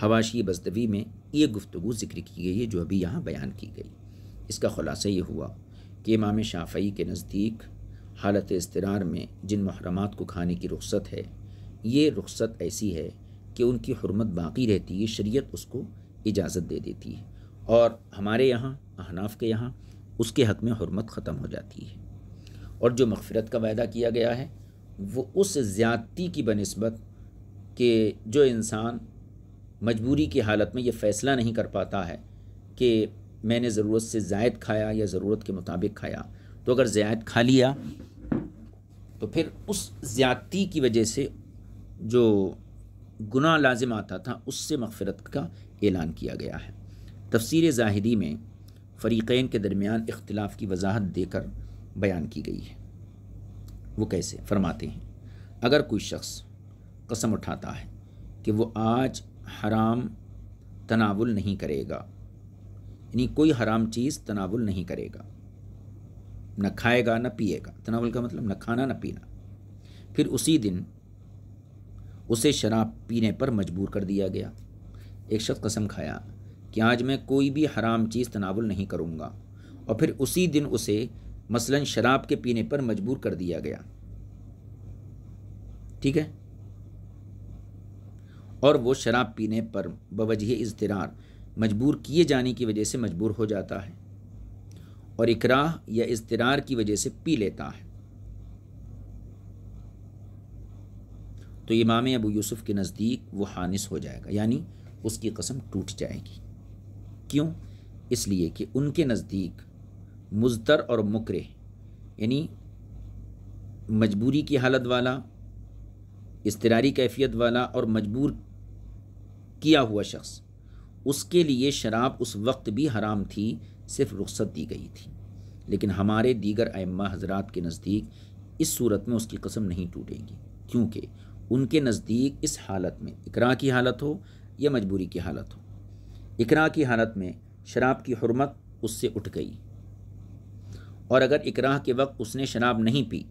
हवाशी बजदवी में ये गुफ्तु ज़िक्र की गई है जो अभी यहाँ बयान की गई इसका ख़ुलासा ये हुआ कि इमाम शाफई के नज़दीक हालत इसतरार में जिन महरमात को खाने की रुख्सत है ये रुख्सत ऐसी है कि उनकी हरमत बाकी रहती है शरीयत उसको इजाज़त दे देती है और हमारे यहाँ अहनाफ के यहाँ उसके हक़ में हरमत ख़त्म हो जाती है और जो मगफ़रत का वायदा किया गया है वो उस ज़्यादती की बनस्बत के जो इंसान मजबूरी की हालत में ये फ़ैसला नहीं कर पाता है कि मैंने ज़रूरत से ज़ायद खाया या ज़रूरत के मुताबिक खाया तो अगर जायद खा लिया तो फिर उस ज़्यादती की वजह से जो गुनाह लाजिम आता था उससे मगफरत का ऐलान किया गया है तफसीर जाहिदी में फ़रीक़ैन के दरमियान इख्तलाफ की वजाहत देकर बयान की गई है वो कैसे फरमाते हैं अगर कोई शख्स कसम उठाता है कि वो आज हराम तनावुल नहीं करेगा यानी कोई हराम चीज़ तनावुल नहीं करेगा न खाएगा न पिएगा तनावुल का मतलब न खाना न पीना फिर उसी दिन उसे शराब पीने पर मजबूर कर दिया गया एक शख्स कसम खाया कि आज मैं कोई भी हराम चीज़ तनावुल नहीं करूँगा और फिर उसी दिन उसे मसलन शराब के पीने पर मजबूर कर दिया गया ठीक है और वो शराब पीने पर बवजह इजतरार मजबूर किए जाने की वजह से मजबूर हो जाता है और इकराह या इजतरार की वजह से पी लेता है तो इमाम अबू यूसुफ़ के नज़दीक वो हानिस हो जाएगा यानी उसकी कसम टूट जाएगी क्यों इसलिए कि उनके नज़दीक मुजतर और मकर यानी मजबूरी की हालत वाला इसतरारी कैफियत वाला और मजबूर किया हुआ शख्स उसके लिए शराब उस वक्त भी हराम थी सिर्फ रुख्सत दी गई थी लेकिन हमारे दीगर अम्मा हजरात के नज़दीक इस सूरत में उसकी कसम नहीं टूटेगी क्योंकि उनके नज़दीक इस हालत में इकरा की हालत हो या मजबूरी की हालत हो इकरा की हालत में शराब की हरमत उससे उठ गई और अगर इकराह के वक्त उसने शराब नहीं पी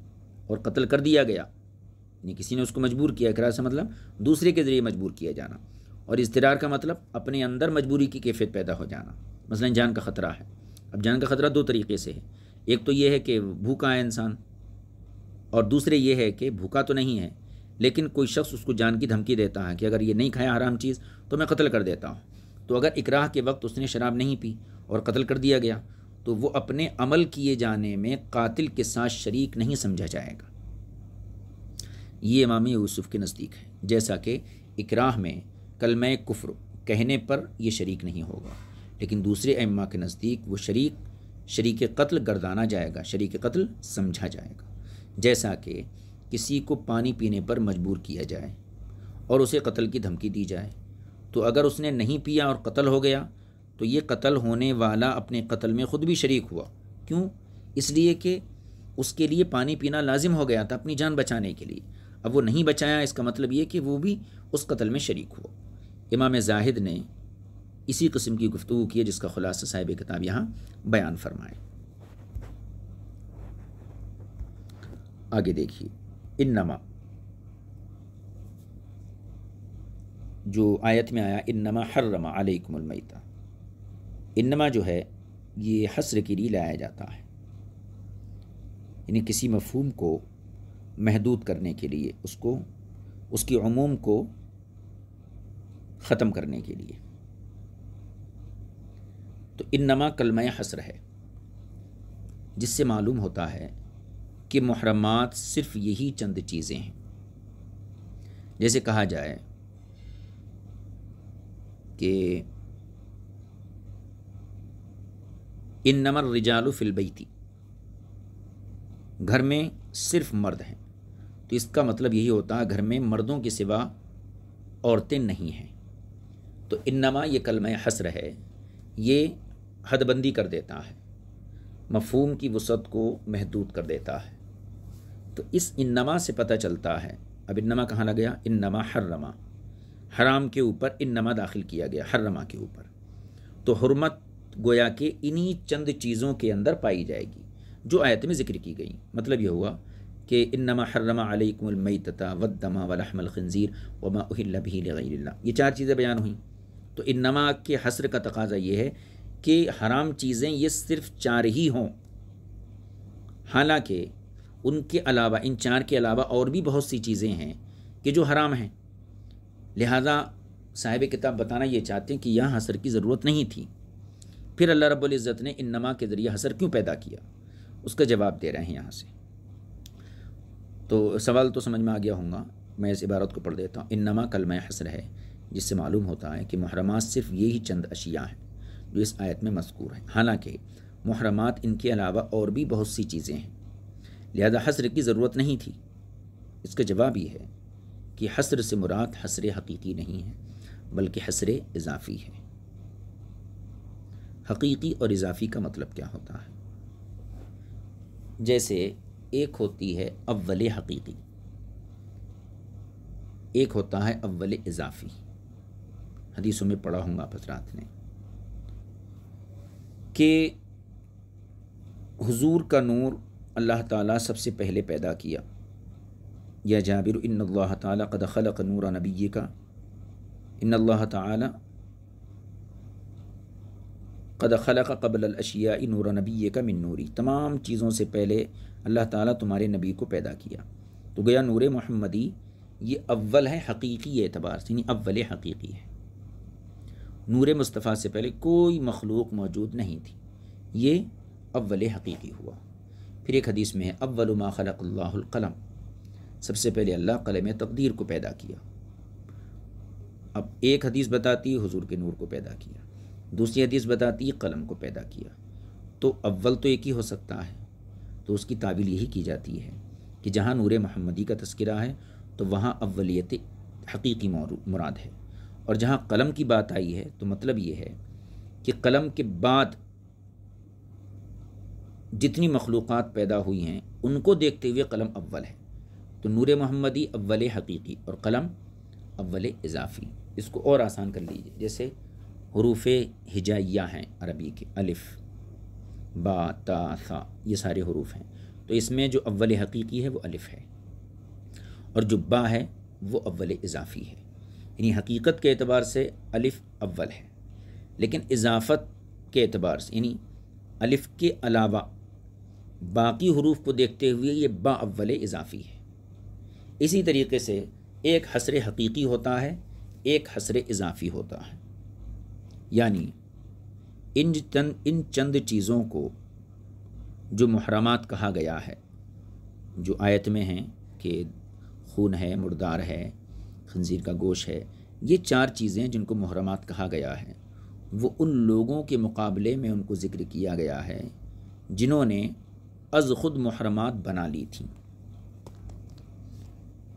और कत्ल कर दिया गया यानी किसी ने उसको मजबूर किया इकरा से मतलब दूसरे के ज़रिए मजबूर किया जाना और इसतरार का मतलब अपने अंदर मजबूरी की कैफियत पैदा हो जाना मसलन जान का ख़तरा है अब जान का ख़तरा दो तरीके से है एक तो ये है कि भूखा है इंसान और दूसरे ये है कि भूखा तो नहीं है लेकिन कोई शख्स उसको जान की धमकी देता है कि अगर ये नहीं खाया हराम चीज़ तो मैं कत्ल कर देता हूँ तो अगर इकराह के वक्त उसने शराब नहीं पी और कत्ल कर दिया गया तो वो अपने अमल किए जाने में कातिल के साथ शरीक नहीं समझा जाएगा ये इमाम यूसुफ़ के नज़दीक है जैसा कि इकराह में कलम कुफ्र कहने पर यह शरीक नहीं होगा लेकिन दूसरे अम्मा के नज़दीक वो शरीक शरीक कत्ल गर्दाना जाएगा शरीक कत्ल समझा जाएगा जैसा कि किसी को पानी पीने पर मजबूर किया जाए और उसे कत्ल की धमकी दी जाए तो अगर उसने नहीं पिया और कत्ल हो गया तो ये कत्ल होने वाला अपने कत्ल में ख़ुद भी शरीक हुआ क्यों इसलिए कि उसके लिए पानी पीना लाजिम हो गया था अपनी जान बचाने के लिए अब वो नहीं बचाया इसका मतलब ये कि वो भी उस कत्ल में शरीक हुआ इमाम जाहिद ने इसी कस्म की गुफ्तु की है जिसका खुलासा साहिब किताब यहाँ बयान फरमाए आगे देखिए इन नमा जो आयत में आया इन नमा हर रमा अलकुमलमता इन नमा जो है ये हसर के लिए लाया जाता है यानी किसी मफहम को महदूद करने के लिए उसको उसकी अमूम को ख़त्म करने के लिए तो इन नमा कलम हसर है जिससे मालूम होता है कि मुहरमात सिर्फ़ यही चंद चीज़ें हैं जैसे कहा जाए कि इन नमर रिजालु फिलबैती घर में सिर्फ मर्द हैं तो इसका मतलब यही होता है घर में मर्दों के सिवा औरतें नहीं हैं तो इन्नमा ये कलम हसर है ये हदबंदी कर देता है मफहूम की वसत को महदूद कर देता है तो इस इन्नमा से पता चलता है अब इन्नमा कहाँ लग गया इन्नमा हर्रमा हराम के ऊपर इन्नमा दाखिल किया गया हर्रमा के ऊपर तो हरमत गोया के इन्हीं चंद चीज़ों के अंदर पाई जाएगी जो आयत में ज़िक्र की गई मतलब यह हुआ कि इन्नमा हर्रमा अलैकुमल मई तथा वदमा वलहमल खंज़ीर वमा उहिल्ला भी ये चार चीज़ें बयान हुई तो इन नमा के हसर का तकाजा ये है कि हराम चीज़ें ये सिर्फ चार ही हों हालांकि उनके अलावा इन चार के अलावा और भी बहुत सी चीज़ें हैं कि जो हराम हैं लिहाजा साहिब किताब बताना ये चाहते हैं कि यहाँ हसर की ज़रूरत नहीं थी फिर अल्लाह रब्ज़त ने इन नमा के ज़रिए हसर क्यों पैदा किया उसका जवाब दे रहे हैं यहाँ से तो सवाल तो समझ में आ गया होगा मैं इस इबारत को पढ़ देता हूँ इन नमा कलम हसर है जिससे मालूम होता है कि महरमात सिर्फ ये ही चंद अशिया हैं जो इस आयत में मजकूर हैं हालांकि मुहरम इनके अलावा और भी बहुत सी चीज़ें हैं लिहाजा हसर की ज़रूरत नहीं थी इसका जवाब ये है कि हसर से मुराद हसर हकीकी नहीं है बल्कि हसर इजाफ़ी है हकीकी और इजाफ़ी का मतलब क्या होता है जैसे एक होती है अव्वल हकीकी एक होता है अव्वल इजाफ़ी हदीसों में पढ़ा हूँ आप हजरात ने कि हुजूर का नूर अल्लाह ताला सबसे पहले पैदा किया या जाबिर इन अल्लाह ताला कद खलक नूर नबी का इन अल्लाह ताला कद खलक कबल अशिया नूर नबी का मिन नूरी तमाम चीज़ों से पहले अल्लाह ताला तुम्हारे नबी को पैदा किया तो गया नूर महमदी ये अव्वल है हकीकी एतबार से यानी अव्वल हकीकी है नूर मुस्तफ़ा से पहले कोई मखलूक मौजूद नहीं थी ये अव्वल हकीकी हुआ फिर एक हदीस में है अव्वल मा खलकल्लाकलम सबसे पहले अल्लाह कलम तकदीर को पैदा किया अब एक हदीस बताती हुजूर के नूर को पैदा किया दूसरी हदीस बताती कलम को पैदा किया तो अव्वल तो एक ही हो सकता है तो उसकी ताबील यही की जाती है कि जहाँ नूर महमदी का तस्करा है तो वहाँ अव्वलियत हकीकी मुराद है और जहाँ कलम की बात आई है तो मतलब ये है कि कलम के बाद जितनी मखलूक़ पैदा हुई हैं उनको देखते हुए कलम अव्वल है तो नूर महमदी अव्वल हकीकी और कलम अव्वल इजाफ़ी इसको और आसान कर लीजिए जैसे हरूफ हिजाइया हैं अरबी के अलिफ़ बा ता सा ये सारे हरूफ हैं तो इसमें जो अव्वल हकीकी है वो अलिफ़ है और जो बा है वो अव्वल इजाफ़ी है यानी हकीकत के अतबार से अलिफ़ अव्वल है लेकिन इजाफत के अतबार से यानी अलिफ़ के अलावा बाकी हरूफ को देखते हुए ये बा अव्वल इजाफ़ी है इसी तरीके से एक हसर हकीकी होता है एक हसर इजाफ़ी होता है यानी इन चंद इन चंद चीज़ों को जो महरमात कहा गया है जो आयत में हैं कि खून है मुर्दार है खंजीर का गोश है ये चार चीज़ें जिनको मुहरमात कहा गया है वो उन लोगों के मुकाबले में उनको ज़िक्र किया गया है जिन्होंने अज़ ख़ुद मुहरमात बना ली थी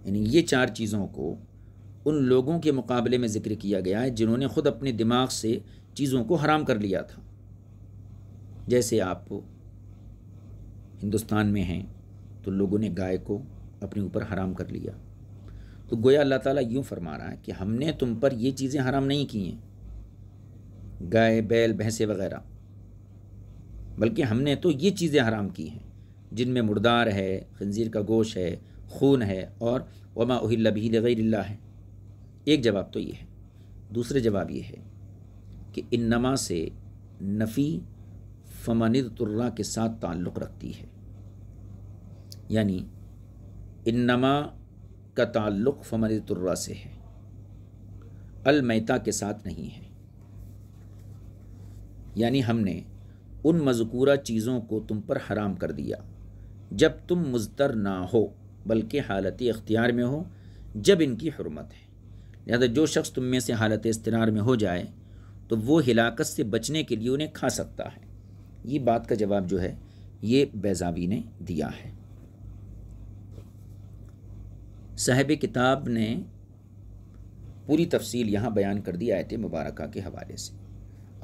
यानी ये चार चीज़ों को उन लोगों के मुकाबले में ज़िक्र किया गया है जिन्होंने ख़ुद अपने दिमाग से चीज़ों को हराम कर लिया था जैसे आप हिंदुस्तान में हैं तो लोगों ने गाय को अपने ऊपर हराम कर लिया तो गोया अल्लाह ताला यूँ फरमा रहा है कि हमने तुम पर ये चीज़ें हराम नहीं की हैं गाय बैल भैंसे वगैरह बल्कि हमने तो ये चीज़ें हराम की हैं जिनमें मुर्दार है खंजीर का गोश है खून है और वमा उहिल्ला है एक जवाब तो ये है दूसरे जवाब ये है कि इन नमा से नफ़ी तुर्रा के साथ ताल्लुक़ रखती है यानी इन नमा का ताल्लुक़ फमर तुर्रा से है अलमैता के साथ नहीं है यानी हमने उन मजकूरा चीज़ों को तुम पर हराम कर दिया जब तुम मुजतर ना हो बल्कि हालत इख्तियार में हो जब इनकी हरमत है लिहाजा जो शख्स तुम में से हालत इसतरार में हो जाए तो वो हिलाकत से बचने के लिए उन्हें खा सकता है ये बात का जवाब जो है ये बेजावी ने दिया है साहब किताब ने पूरी तफसील यहाँ बयान कर दी आयत मुबारक के हवाले से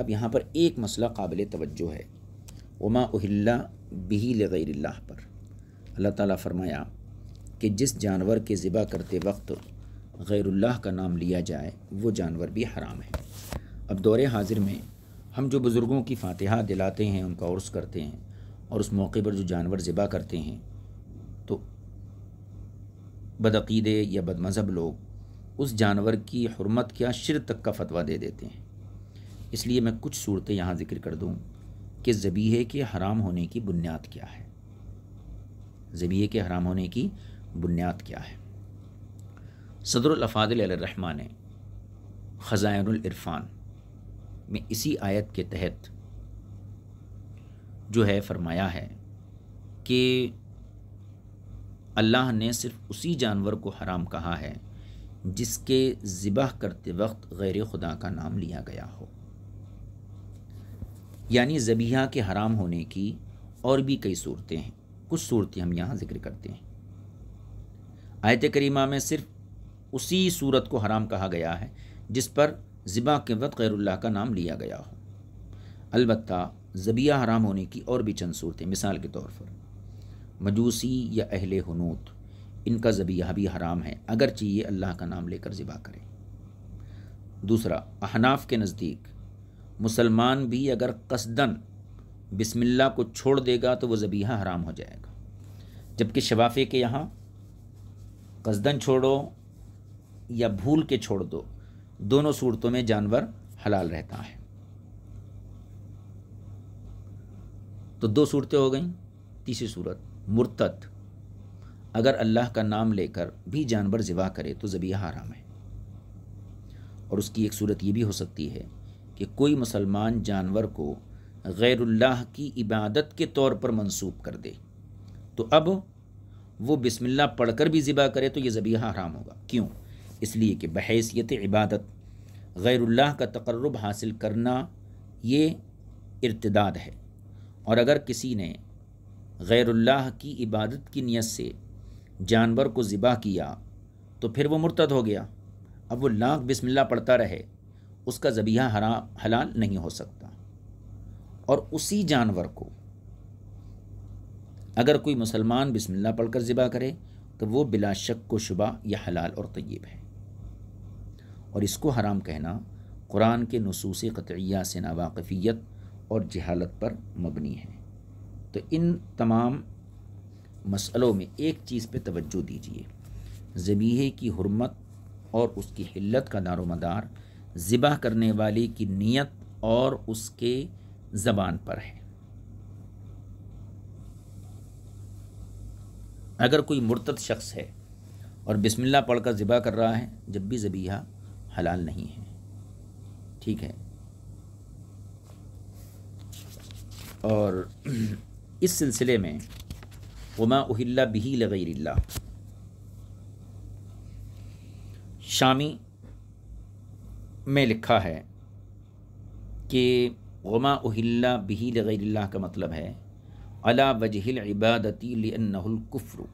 अब यहाँ पर एक मसला काबिल तवज्जो है उमा उहिल्ला बिही लगैर पर अल्लाह ताला फरमाया कि जिस जानवर के बा करते वक्त गैरुल्लाह का नाम लिया जाए वो जानवर भी हराम है अब दौरे हाजिर में हम जो बुज़ुर्गों की फातहा दिलाते हैं उनका उर्स करते हैं और उस मौके पर जो जानवर ज़िबा करते हैं बदकीदे या बदमज़हब लोग उस जानवर की हरमत क्या शिर तक का फतवा दे देते हैं इसलिए मैं कुछ सूरतें यहाँ ज़िक्र कर दूँ कि ज़बीहे के हराम होने की बुनियाद क्या है ज़बीहे के हराम होने की बुनियाद क्या है सदर अफ़ादल सदरफादिलरहमा ने ख़ज़ानरफ़ान में इसी आयत के तहत जो है फरमाया है कि अल्लाह ने सिर्फ उसी जानवर को हराम कहा है जिसके ज़िबह करते वक्त गैर खुदा का नाम लिया गया हो यानी ज़बिया के हराम होने की और भी कई सूरतें हैं कुछ सूरतें हम यहाँ ज़िक्र करते हैं आयत करीमा में सिर्फ उसी सूरत को हराम कहा गया है जिस पर ज़िबा के वक्त गैरुल्लाह का नाम लिया गया हो अलबत् ज़बिया हराम होने की और भी चंद सूरतें मिसाल के तौर पर मजूसी या अहल हनूत इनका ज़बिया भी हराम है अगर चाहिए अल्लाह का नाम लेकर ज़िबा करें दूसरा अहनाफ के नज़दीक मुसलमान भी अगर कसदन बिस्मिल्लाह को छोड़ देगा तो वह ज़बीहा हराम हो जाएगा जबकि शवाफ़े के यहाँ कसदन छोड़ो या भूल के छोड़ दो दोनों सूरतों में जानवर हलाल रहता है तो दो सूरतें हो गई तीसरी सूरत मुर्तद अगर अल्लाह का नाम लेकर भी जानवर ज़िबा करे तो ज़बिया हराम है और उसकी एक सूरत ये भी हो सकती है कि कोई मुसलमान जानवर को गैरुल्लाह की इबादत के तौर पर मंसूब कर दे तो अब वो बिस्मिल्लाह पढ़कर भी ज़िबा करे तो ये ज़बिया हराम होगा क्यों इसलिए कि बहसीत इबादत गैरुल्लाह का तकर्रब हासिल करना ये इर्तदाद है और अगर किसी ने गैरुल्लाह की इबादत की नीयत से जानवर को ज़िबा किया तो फिर वो मुर्तद हो गया अब वो लाख बिस्मिल्लाह पढ़ता रहे उसका ज़बिया हरा हलाल नहीं हो सकता और उसी जानवर को अगर कोई मुसलमान बिस्मिल्लाह पढ़कर ज़िबा करे तो वो बिला शक को शुबा या हलाल और तय्यब है और इसको हराम कहना कुरान के नसूस कतया से नावाकफ़ियत और जहालत पर मबनी है तो इन तमाम मसलों में एक चीज़ पे तवज्जो दीजिए ज़बीहे की हरमत और उसकी हिल्लत का दारोमदार ज़िबा करने वाले की नीयत और उसके ज़बान पर है अगर कोई मुर्तद शख्स है और बिस्मिल्लाह पढ़कर ज़िबा कर रहा है जब भी ज़बीहा हलाल नहीं है ठीक है और इस सिलसिले में उमा उहिल्ला बिही लगैरिल्ला शामी में लिखा है कि उमा उहिल्ला बिही लगैरिल्ला का मतलब है अला वजहिल इबादती लियन्नहुलकुफ़्र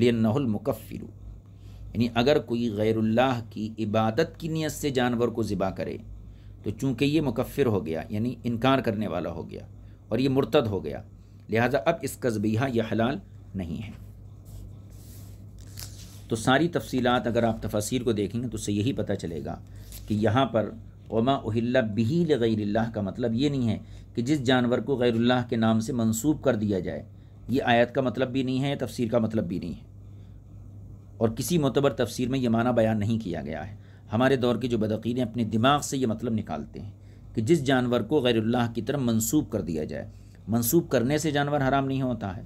लियन्नहुलमुकफ़िर यानी अगर कोई गैरुल्लाह की इबादत की नीयत से जानवर को ज़िबा करे तो चूंकि ये मुकफ़िर हो गया यानी इनकार करने वाला हो गया और ये मुर्तद हो गया लिहाजा अब इस कस्बिया यह हलाल नहीं है तो सारी तफसीलात अगर आप तफसर को देखेंगे तो उससे यही पता चलेगा कि यहाँ पर ओमा उहिल्ला बिहिल गैरल्ला का मतलब ये नहीं है कि जिस जानवर को गैरुल्लाह के नाम से मंसूब कर दिया जाए ये आयत का मतलब भी नहीं है तफसीर का मतलब भी नहीं है और किसी मोतबर तफसीर में ये माना बयान नहीं किया गया है हमारे दौर के जो बदकीन हैं अपने दिमाग से ये मतलब निकालते हैं कि जिस जानवर को गैरुल्लाह की तरफ मंसूब कर दिया जाए मंसूब करने से जानवर हराम नहीं होता है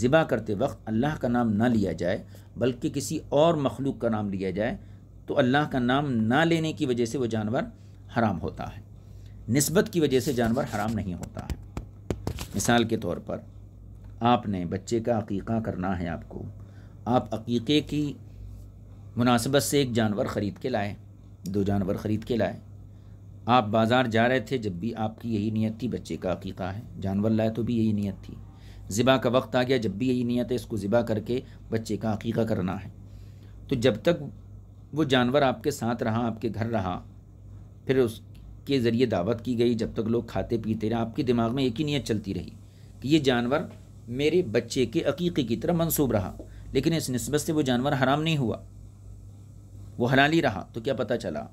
ज़िबा करते वक्त अल्लाह का नाम ना लिया जाए बल्कि किसी और मखलूक का नाम लिया जाए तो अल्लाह का नाम ना लेने की वजह से वह जानवर हराम होता है नस्बत की वजह से जानवर हराम नहीं होता है मिसाल के तौर पर आपने बच्चे का अकीक़ा करना है आपको आप अकीक़े की मुनासबत से एक जानवर ख़रीद के लाए दो जानवर ख़रीद के लाए आप बाज़ार जा रहे थे जब भी आपकी यही नीयत थी बच्चे का अकीका है जानवर लाए तो भी यही नीयत थी ज़िबा का वक्त आ गया जब भी यही नीयत है इसको ज़िबा करके बच्चे का अकीका करना है तो जब तक वो जानवर आपके साथ रहा आपके घर रहा फिर उसके ज़रिए दावत की गई जब तक लोग खाते पीते रहे आपके दिमाग में एक ही नीयत चलती रही कि ये जानवर मेरे बच्चे के अकीक़े की तरह मनसूब रहा लेकिन इस नस्बत से वो जानवर हराम नहीं हुआ वो हलाली रहा तो क्या पता चला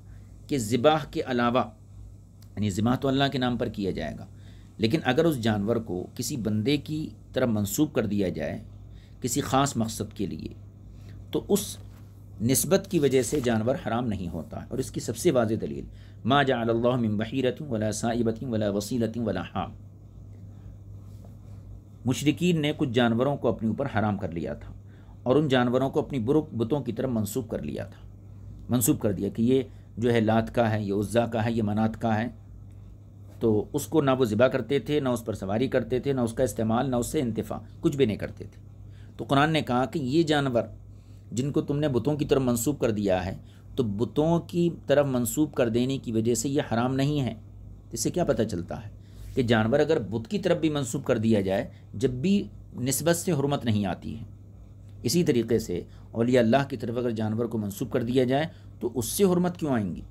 कि ज़िबाह के अलावा यानी ज़िम्मा तो अल्लाह के नाम पर किया जाएगा लेकिन अगर उस जानवर को किसी बंदे की तरफ मंसूब कर दिया जाए किसी ख़ास मकसद के लिए तो उस नस्बत की वजह से जानवर हराम नहीं होता और इसकी सबसे वाज दलील माँ जाम बहीरत वला साइबती वला वसीलत वला हाम मुशरकिन ने कुछ जानवरों को अपने ऊपर हराम कर लिया था और उन जानवरों को अपनी बुरुक बुतों की तरफ मंसूब कर लिया था मंसूब कर दिया कि ये जो है लात का है ये उज़्ज़ा का है ये मनात का है तो उसको ना वो ज़िबा करते थे ना उस पर सवारी करते थे ना उसका इस्तेमाल ना उससे इंतफ़ा कुछ भी नहीं करते थे तो कुरान ने कहा कि ये जानवर जिनको तुमने बुतों की तरफ मंसूब कर दिया है तो बुतों की तरफ मंसूब कर देने की वजह से ये हराम नहीं है इससे क्या पता चलता है कि जानवर अगर बुत की तरफ भी मंसूब कर दिया जाए जब भी नस्बत से हरमत नहीं आती है इसी तरीके से अलिया अल्लाह की तरफ अगर जानवर को मनसूब कर दिया जाए तो उससे हरमत क्यों आएंगी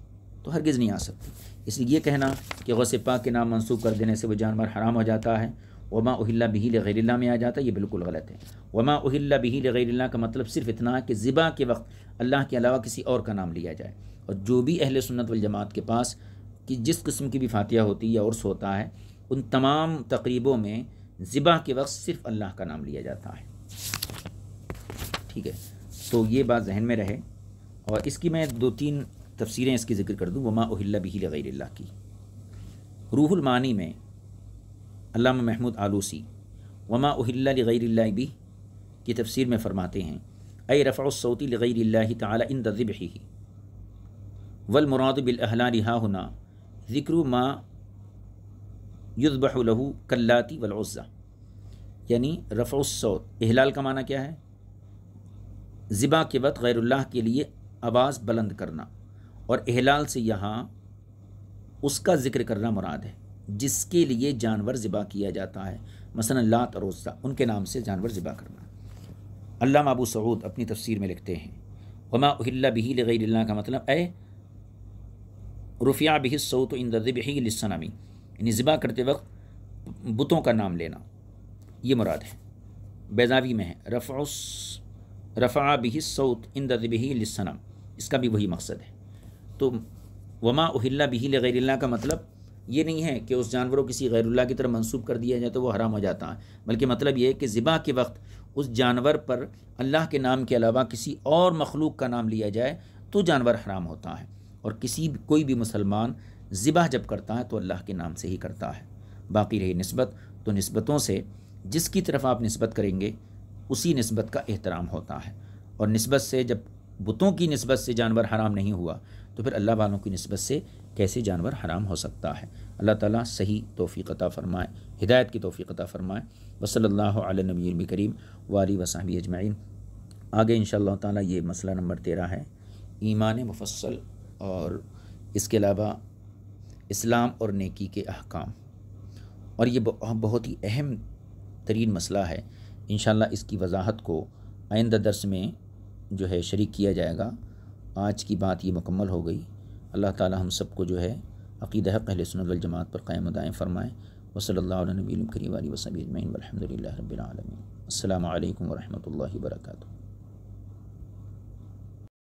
तो हरगिज़ नहीं आ सकती इसलिए ये कहना कि गौस पाक के नाम मनसूब कर देने से वो जानवर हराम हो जाता है वमा उहिल्ला बिहिल गैरिल्ला में आ जाता है ये बिल्कुल गलत है वमा उहिल्ला बिहिल गैरिल्ला का मतलब सिर्फ इतना है कि ज़िबा के वक्त अल्लाह के अलावा किसी और का नाम लिया जाए और जो भी अहल सुन्नत वल जमात के पास कि जिस किस्म की भी फातिया होती है या उर्स होता है उन तमाम तकरीबों में ज़िबा के वक्त सिर्फ़ अल्लाह का नाम लिया जाता है ठीक है तो ये बात जहन में रहे और इसकी मैं दो तीन तफसीरें इसकी ज़िक्र कर दूँ वमा उहिल्ला बिही लगैर की रूहुल मानी में अल्लामा महमूद आलूसी वमा उहिल्ला लगैर भी की तफसीर में फ़रमाते हैं अय रफा सऊती ताली इन दज़िब ही वल मुराद बिलहला रिहा हना ज़िक्र मा युद्बहलहू कल्लाती वलौज़ा यानी सौत अहलाल का माना क्या है ज़िबा के वक्त गैरुल्लाह के लिए आवाज़ बुलंद करना और अहलाल से यहाँ उसका ज़िक्र करना मुराद है जिसके लिए जानवर ज़िबा किया जाता है मसलन लात और रोज़ा उनके नाम से जानवर ज़िबा करना अल्लाह अबू सऊद अपनी तफसीर में लिखते हैं वमा उहिल्ला बिही लगैल्ला का मतलब ए रुफिया बिही सऊत इंदबही लसनामी यानी ज़िबा करते वक्त बुतों का नाम लेना ये मुराद है बेजावी में है रफ़ रफ़ा बिहि सऊत इन दबिही सनम इसका भी वही मकसद है तो वमा उहिल्ला बिहिल गैरल्ला का मतलब ये नहीं है कि उस जानवर को किसी गैरुल्ला की तरह मंसूब कर दिया जाए तो वो हराम हो जाता है बल्कि मतलब ये है कि ज़िबा के वक्त उस जानवर पर अल्लाह के नाम के अलावा किसी और मखलूक का नाम लिया जाए तो जानवर हराम होता है और किसी कोई भी मुसलमान ज़िबा जब करता है तो अल्लाह के नाम से ही करता है बाकी रही नस्बत तो नस्बतों से जिसकी तरफ आप नस्बत करेंगे उसी नस्बत का एहतराम होता है और नस्बत से जब बुतों की नस्बत से जानवर हराम नहीं हुआ तो फिर अल्लाह वालों की नस्बत से कैसे जानवर हराम हो सकता है अल्लाह ताला सही तोफ़ीक़ता फ़रमाए हिदायत की तोफ़ीक़ता फ़रमाए वसल्ला नबी करीम वारी वसाबी अजमाइन आगे इन ताला ये मसला नंबर तेरह है ईमान मुफसल और इसके अलावा इस्लाम और नेकी के अहकाम और ये बहुत ही अहम तरीन मसला है इन इसकी वजाहत को आइंदा दरस में जो है शरीक किया जाएगा आज की बात ये मुकम्मल हो गई अल्लाह ताली हम सबको जो है अकीद हक़ल सुनजमात पर क़ायम दाएँ फ़रमाएँ वसल्ला नबी करी वाली वसबीजमिन अलहमदिल्ला रबालमीन अल्लाम वरहमल वर्का